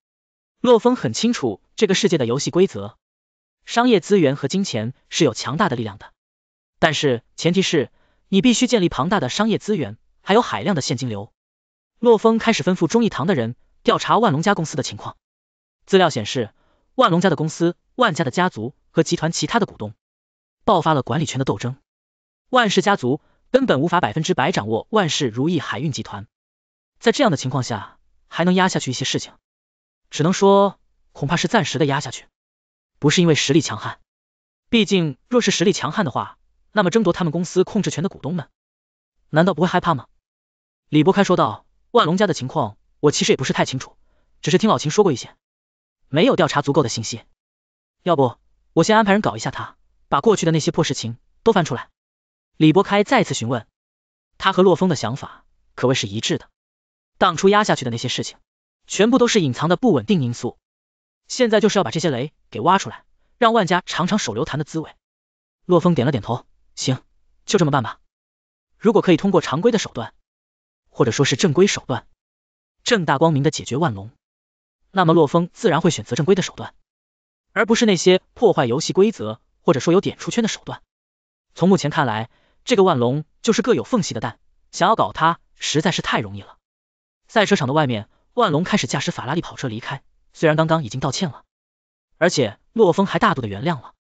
洛风很清楚这个世界的游戏规则，商业资源和金钱是有强大的力量的，但是前提是。你必须建立庞大的商业资源，还有海量的现金流。洛风开始吩咐忠义堂的人调查万隆家公司的情况。资料显示，万隆家的公司、万家的家族和集团其他的股东爆发了管理权的斗争。万氏家族根本无法百分之百掌握万事如意海运集团。在这样的情况下，还能压下去一些事情，只能说恐怕是暂时的压下去，不是因为实力强悍。毕竟，若是实力强悍的话，那么争夺他们公司控制权的股东们，难道不会害怕吗？李博开说道。万隆家的情况，我其实也不是太清楚，只是听老秦说过一些，没有调查足够的信息。要不，我先安排人搞一下他，把过去的那些破事情都翻出来。李博开再次询问，他和洛风的想法可谓是一致的。当初压下去的那些事情，全部都是隐藏的不稳定因素，现在就是要把这些雷给挖出来，让万家尝尝手榴弹的滋味。洛风点了点头。行，就这么办吧。如果可以通过常规的手段，或者说是正规手段，正大光明的解决万隆，那么洛风自然会选择正规的手段，而不是那些破坏游戏规则，或者说有点出圈的手段。从目前看来，这个万隆就是各有缝隙的蛋，想要搞他实在是太容易了。赛车场的外面，万隆开始驾驶法拉利跑车离开。虽然刚刚已经道歉了，而且洛风还大度的原谅了，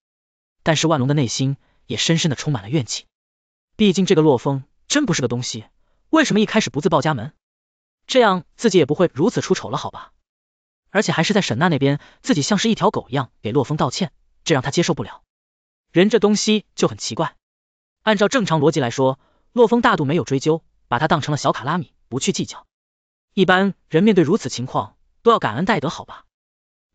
但是万隆的内心。也深深的充满了怨气，毕竟这个洛风真不是个东西，为什么一开始不自报家门，这样自己也不会如此出丑了好吧？而且还是在沈娜那边，自己像是一条狗一样给洛风道歉，这让他接受不了。人这东西就很奇怪，按照正常逻辑来说，洛风大度没有追究，把他当成了小卡拉米，不去计较。一般人面对如此情况都要感恩戴德好吧？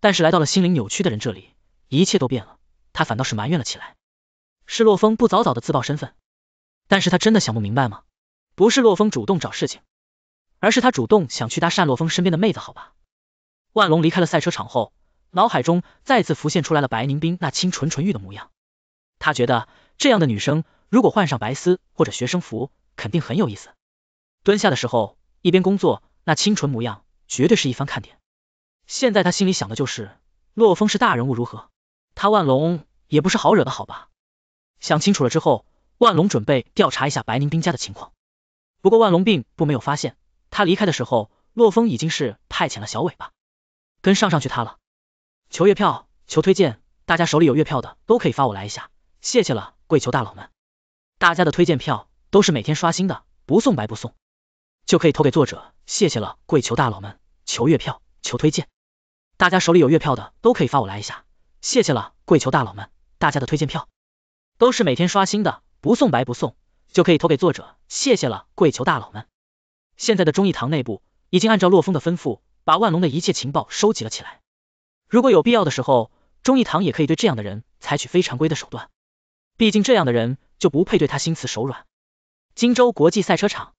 但是来到了心灵扭曲的人这里，一切都变了，他反倒是埋怨了起来。是洛风不早早的自曝身份，但是他真的想不明白吗？不是洛风主动找事情，而是他主动想去搭讪洛风身边的妹子，好吧？万龙离开了赛车场后，脑海中再次浮现出来了白凝冰那清纯纯欲的模样。他觉得这样的女生如果换上白丝或者学生服，肯定很有意思。蹲下的时候一边工作，那清纯模样绝对是一番看点。现在他心里想的就是，洛风是大人物如何？他万龙也不是好惹的，好吧？想清楚了之后，万龙准备调查一下白宁兵家的情况。不过万龙并不没有发现，他离开的时候，洛风已经是派遣了小尾巴跟上上去他了。求月票，求推荐，大家手里有月票的都可以发我来一下，谢谢了，跪求大佬们。大家的推荐票都是每天刷新的，不送白不送，就可以投给作者，谢谢了，跪求大佬们。求月票，求推荐，大家手里有月票的都可以发我来一下，谢谢了，跪求大佬们。大家的推荐票。都是每天刷新的，不送白不送，就可以投给作者，谢谢了，跪求大佬们。现在的忠义堂内部已经按照洛风的吩咐，把万隆的一切情报收集了起来，如果有必要的时候，忠义堂也可以对这样的人采取非常规的手段，毕竟这样的人就不配对他心慈手软。荆州国际赛车场，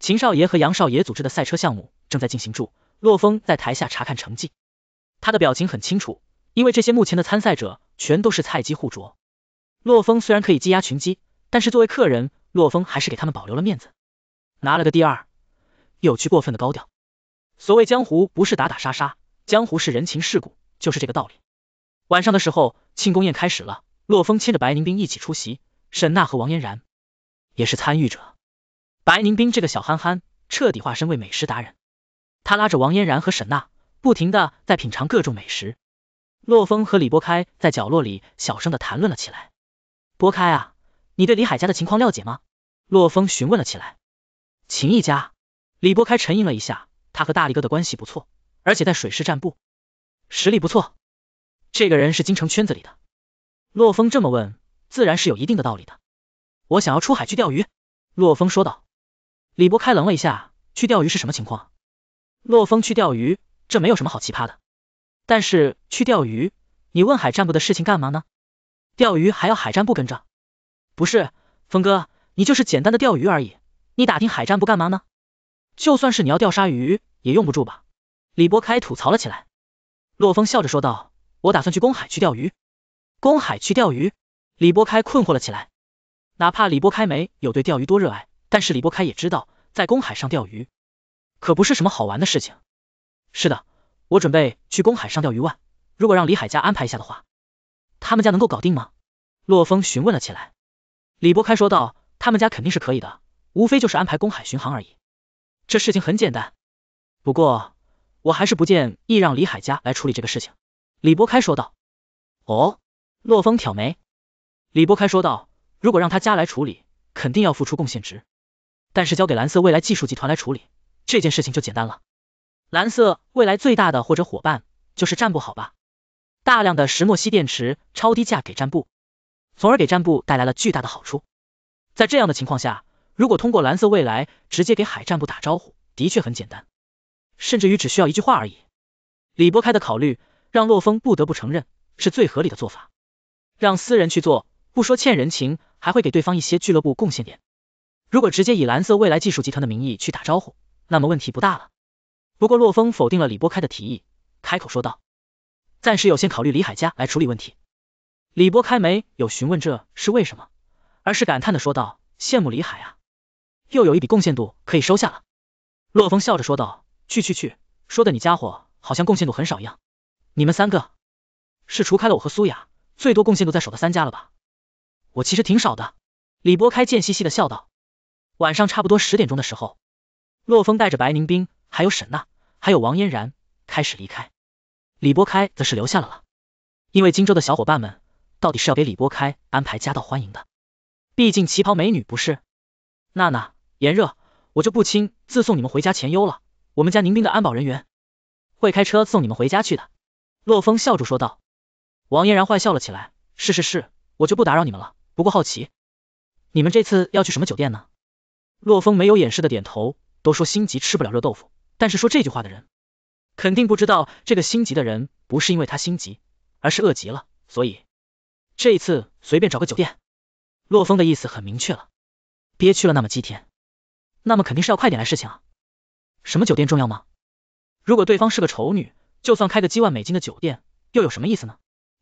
秦少爷和杨少爷组织的赛车项目正在进行中，洛风在台下查看成绩，他的表情很清楚，因为这些目前的参赛者全都是菜鸡互啄。洛风虽然可以鸡压群鸡，但是作为客人，洛风还是给他们保留了面子，拿了个第二，有去过分的高调。所谓江湖不是打打杀杀，江湖是人情世故，就是这个道理。晚上的时候，庆功宴开始了，洛风牵着白凝冰一起出席，沈娜和王嫣然也是参与者。白凝冰这个小憨憨，彻底化身为美食达人，他拉着王嫣然和沈娜，不停的在品尝各种美食。洛风和李波开在角落里小声的谈论了起来。波开啊，你对李海家的情况了解吗？洛风询问了起来。秦毅家，李波开沉吟了一下，他和大力哥的关系不错，而且在水师战部，实力不错。这个人是京城圈子里的。洛风这么问，自然是有一定的道理的。我想要出海去钓鱼，洛风说道。李波开愣了一下，去钓鱼是什么情况？洛风去钓鱼，这没有什么好奇葩的。但是去钓鱼，你问海战部的事情干嘛呢？钓鱼还要海战部跟着？不是，峰哥，你就是简单的钓鱼而已，你打听海战部干嘛呢？就算是你要钓鲨鱼，也用不住吧？李波开吐槽了起来。洛风笑着说道：“我打算去公海去钓鱼。”公海去钓鱼？李波开困惑了起来。哪怕李波开没有对钓鱼多热爱，但是李波开也知道，在公海上钓鱼可不是什么好玩的事情。是的，我准备去公海上钓鱼玩，如果让李海家安排一下的话。他们家能够搞定吗？洛风询问了起来。李博开说道：“他们家肯定是可以的，无非就是安排公海巡航而已。这事情很简单，不过我还是不建议让李海家来处理这个事情。”李博开说道。哦，洛风挑眉。李博开说道：“如果让他家来处理，肯定要付出贡献值。但是交给蓝色未来技术集团来处理，这件事情就简单了。蓝色未来最大的或者伙伴就是战不好吧？”大量的石墨烯电池超低价给占卜，从而给占卜带来了巨大的好处。在这样的情况下，如果通过蓝色未来直接给海战部打招呼，的确很简单，甚至于只需要一句话而已。李波开的考虑让洛风不得不承认是最合理的做法，让私人去做，不说欠人情，还会给对方一些俱乐部贡献点。如果直接以蓝色未来技术集团的名义去打招呼，那么问题不大了。不过洛风否定了李波开的提议，开口说道。暂时有先考虑李海家来处理问题，李波开眉，有询问这是为什么，而是感叹的说道：“羡慕李海啊，又有一笔贡献度可以收下了。”洛风笑着说道：“去去去，说的你家伙好像贡献度很少一样，你们三个是除开了我和苏雅，最多贡献度在手的三家了吧？我其实挺少的。”李波开贱兮兮的笑道。晚上差不多十点钟的时候，洛风带着白凝冰，还有沈娜，还有王嫣然开始离开。李波开则是留下了了，因为荆州的小伙伴们到底是要给李波开安排家道欢迎的，毕竟旗袍美女不是。娜娜，炎热，我就不亲自送你们回家前优了，我们家宁兵的安保人员会开车送你们回家去的。洛风笑着说道。王嫣然坏笑了起来，是是是，我就不打扰你们了。不过好奇，你们这次要去什么酒店呢？洛风没有掩饰的点头，都说心急吃不了热豆腐，但是说这句话的人。肯定不知道这个心急的人不是因为他心急，而是饿急了，所以这一次随便找个酒店。洛风的意思很明确了，憋屈了那么几天，那么肯定是要快点来事情啊。什么酒店重要吗？如果对方是个丑女，就算开个几万美金的酒店又有什么意思呢？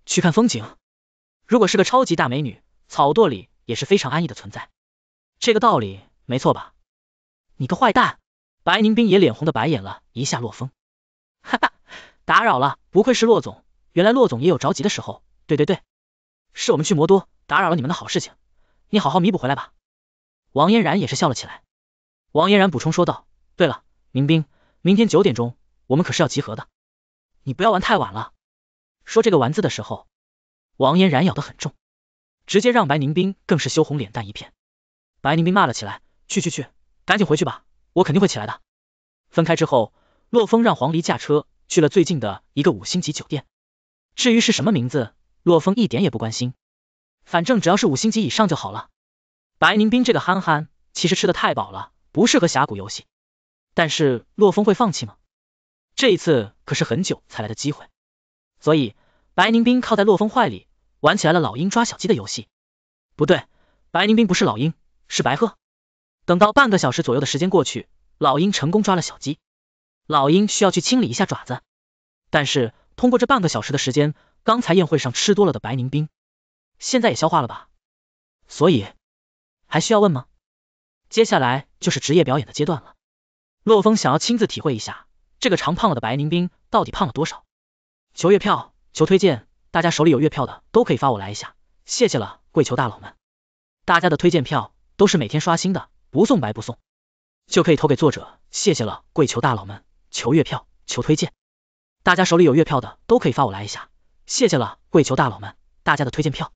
去看风景。如果是个超级大美女，草垛里也是非常安逸的存在。这个道理没错吧？你个坏蛋！白凝冰也脸红的白眼了一下洛风。哈哈，打扰了，不愧是骆总，原来骆总也有着急的时候。对对对，是我们去魔都打扰了你们的好事情，你好好弥补回来吧。王嫣然也是笑了起来。王嫣然补充说道，对了，宁冰，明天九点钟我们可是要集合的，你不要玩太晚了。说这个玩字的时候，王嫣然咬得很重，直接让白宁冰更是羞红脸蛋一片。白宁冰骂了起来，去去去，赶紧回去吧，我肯定会起来的。分开之后。洛风让黄鹂驾车去了最近的一个五星级酒店，至于是什么名字，洛风一点也不关心，反正只要是五星级以上就好了。白宁冰这个憨憨其实吃的太饱了，不适合峡谷游戏，但是洛风会放弃吗？这一次可是很久才来的机会，所以白宁冰靠在洛风怀里玩起来了老鹰抓小鸡的游戏。不对，白宁冰不是老鹰，是白鹤。等到半个小时左右的时间过去，老鹰成功抓了小鸡。老鹰需要去清理一下爪子，但是通过这半个小时的时间，刚才宴会上吃多了的白凝冰，现在也消化了吧？所以还需要问吗？接下来就是职业表演的阶段了。洛风想要亲自体会一下这个长胖了的白凝冰到底胖了多少。求月票，求推荐，大家手里有月票的都可以发我来一下，谢谢了，跪求大佬们。大家的推荐票都是每天刷新的，不送白不送，就可以投给作者，谢谢了，跪求大佬们。求月票，求推荐，大家手里有月票的都可以发我来一下，谢谢了，跪求大佬们大家的推荐票，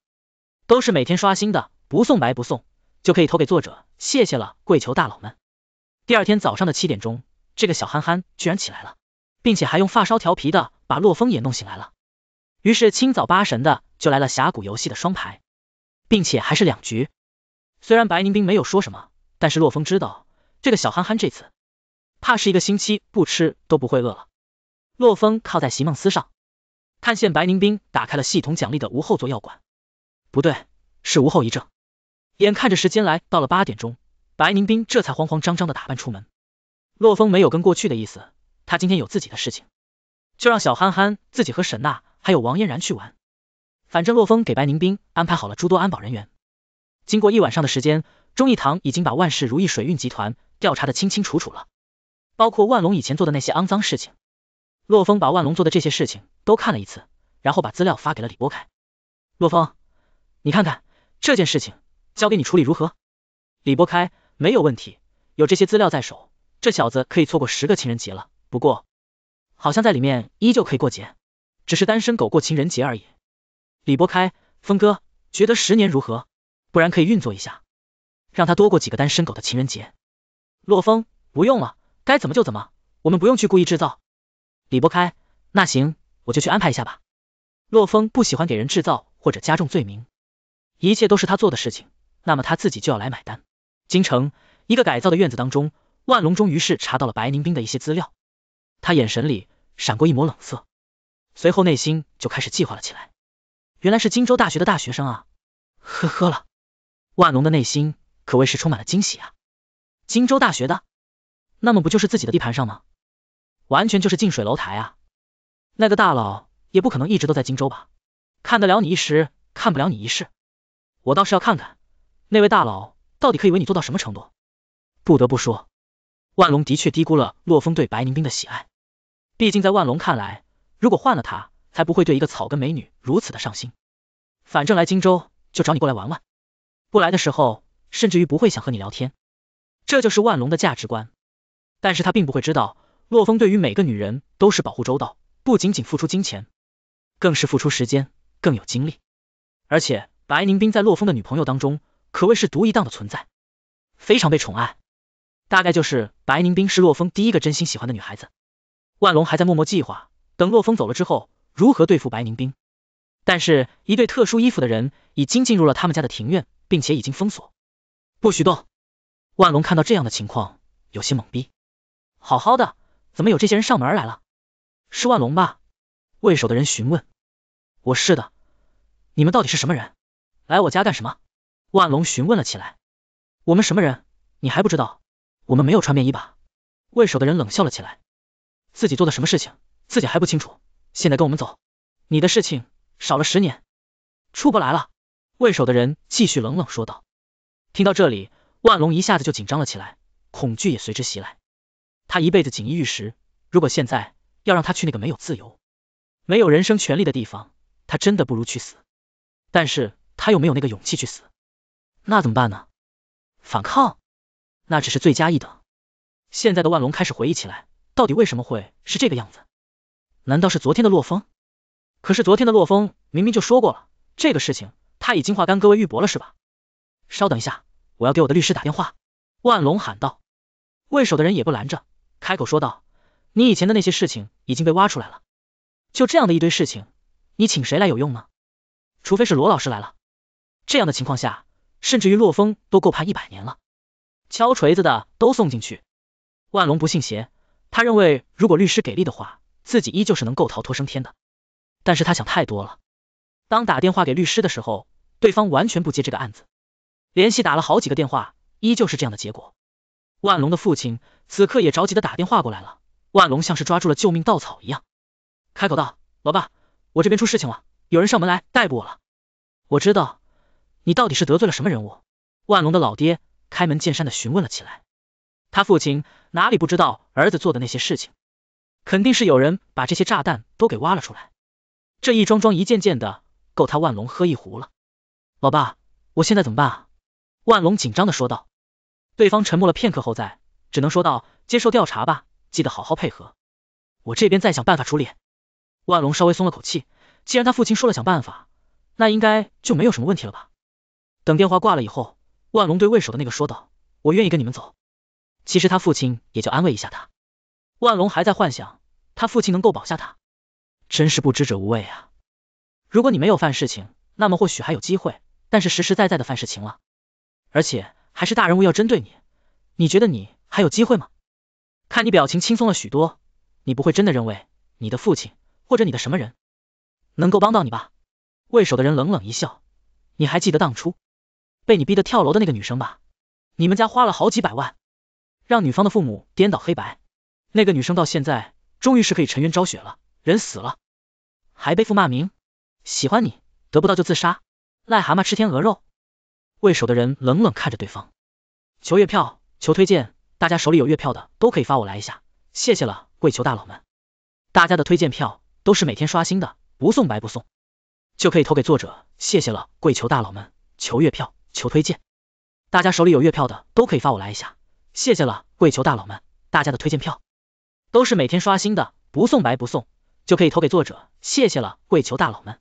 都是每天刷新的，不送白不送，就可以投给作者，谢谢了，跪求大佬们。第二天早上的七点钟，这个小憨憨居然起来了，并且还用发梢调皮的把洛风也弄醒来了，于是清早八神的就来了峡谷游戏的双排，并且还是两局。虽然白凝冰没有说什么，但是洛风知道这个小憨憨这次。怕是一个星期不吃都不会饿了。洛风靠在席梦思上，看见白宁冰打开了系统奖励的无后座药管，不对，是无后遗症。眼看着时间来到了八点钟，白宁冰这才慌慌张张的打扮出门。洛风没有跟过去的意思，他今天有自己的事情，就让小憨憨自己和沈娜还有王嫣然去玩。反正洛风给白宁冰安排好了诸多安保人员。经过一晚上的时间，忠义堂已经把万事如意水运集团调查的清清楚楚了。包括万龙以前做的那些肮脏事情，洛风把万龙做的这些事情都看了一次，然后把资料发给了李波开。洛风，你看看这件事情交给你处理如何？李波开没有问题，有这些资料在手，这小子可以错过十个情人节了。不过好像在里面依旧可以过节，只是单身狗过情人节而已。李波开，峰哥觉得十年如何？不然可以运作一下，让他多过几个单身狗的情人节。洛风，不用了。该怎么就怎么，我们不用去故意制造。李博开，那行，我就去安排一下吧。洛风不喜欢给人制造或者加重罪名，一切都是他做的事情，那么他自己就要来买单。京城一个改造的院子当中，万隆终于是查到了白凝冰的一些资料，他眼神里闪过一抹冷色，随后内心就开始计划了起来。原来是荆州大学的大学生啊，呵呵了，万隆的内心可谓是充满了惊喜啊，荆州大学的。那么不就是自己的地盘上吗？完全就是近水楼台啊！那个大佬也不可能一直都在荆州吧？看得了你一时，看不了你一世。我倒是要看看，那位大佬到底可以为你做到什么程度。不得不说，万龙的确低估了洛风对白凝冰的喜爱。毕竟在万龙看来，如果换了他，才不会对一个草根美女如此的上心。反正来荆州就找你过来玩玩，不来的时候甚至于不会想和你聊天。这就是万龙的价值观。但是他并不会知道，洛风对于每个女人都是保护周到，不仅仅付出金钱，更是付出时间，更有精力。而且白凝冰在洛风的女朋友当中，可谓是独一档的存在，非常被宠爱。大概就是白凝冰是洛风第一个真心喜欢的女孩子。万龙还在默默计划，等洛风走了之后，如何对付白凝冰。但是，一对特殊衣服的人已经进入了他们家的庭院，并且已经封锁，不许动。万龙看到这样的情况，有些懵逼。好好的，怎么有这些人上门来了？是万龙吧？为首的人询问。我是的，你们到底是什么人？来我家干什么？万龙询问了起来。我们什么人，你还不知道？我们没有穿便衣吧？为首的人冷笑了起来。自己做的什么事情，自己还不清楚？现在跟我们走，你的事情少了十年，出不来了。为首的人继续冷冷说道。听到这里，万龙一下子就紧张了起来，恐惧也随之袭来。他一辈子锦衣玉食，如果现在要让他去那个没有自由、没有人生权利的地方，他真的不如去死。但是他又没有那个勇气去死，那怎么办呢？反抗？那只是罪加一等。现在的万龙开始回忆起来，到底为什么会是这个样子？难道是昨天的洛风？可是昨天的洛风明明就说过了，这个事情他已经化干戈为玉帛了，是吧？稍等一下，我要给我的律师打电话。万龙喊道，为首的人也不拦着。开口说道：“你以前的那些事情已经被挖出来了，就这样的一堆事情，你请谁来有用呢？除非是罗老师来了。这样的情况下，甚至于洛风都够判一百年了，敲锤子的都送进去。万龙不信邪，他认为如果律师给力的话，自己依旧是能够逃脱升天的。但是他想太多了。当打电话给律师的时候，对方完全不接这个案子，连续打了好几个电话，依旧是这样的结果。”万龙的父亲此刻也着急的打电话过来了，万龙像是抓住了救命稻草一样，开口道：“老爸，我这边出事情了，有人上门来逮捕我了。”我知道你到底是得罪了什么人物。万龙的老爹开门见山的询问了起来，他父亲哪里不知道儿子做的那些事情，肯定是有人把这些炸弹都给挖了出来，这一桩桩一件件的，够他万龙喝一壶了。老爸，我现在怎么办？啊？万龙紧张的说道。对方沉默了片刻后，再只能说道：“接受调查吧，记得好好配合，我这边再想办法处理。”万龙稍微松了口气，既然他父亲说了想办法，那应该就没有什么问题了吧。等电话挂了以后，万龙对为首的那个说道：“我愿意跟你们走。”其实他父亲也就安慰一下他。万龙还在幻想他父亲能够保下他，真是不知者无畏啊！如果你没有犯事情，那么或许还有机会，但是实实在在的犯事情了，而且。还是大人物要针对你，你觉得你还有机会吗？看你表情轻松了许多，你不会真的认为你的父亲或者你的什么人能够帮到你吧？为首的人冷冷一笑，你还记得当初被你逼得跳楼的那个女生吧？你们家花了好几百万，让女方的父母颠倒黑白，那个女生到现在终于是可以沉冤昭雪了，人死了，还背负骂名，喜欢你得不到就自杀，癞蛤蟆吃天鹅肉。为首的人冷冷看着对方，求月票，求推荐，大家手里有月票的都可以发我来一下，谢谢了，跪求大佬们，大家的推荐票都是每天刷新的，不送白不送，就可以投给作者，谢谢了，跪求大佬们，求月票，求推荐，大家手里有月票的都可以发我来一下，谢谢了，跪求大佬们，大家的推荐票都是每天刷新的，不送白不送，就可以投给作者，谢谢了，跪求大佬们。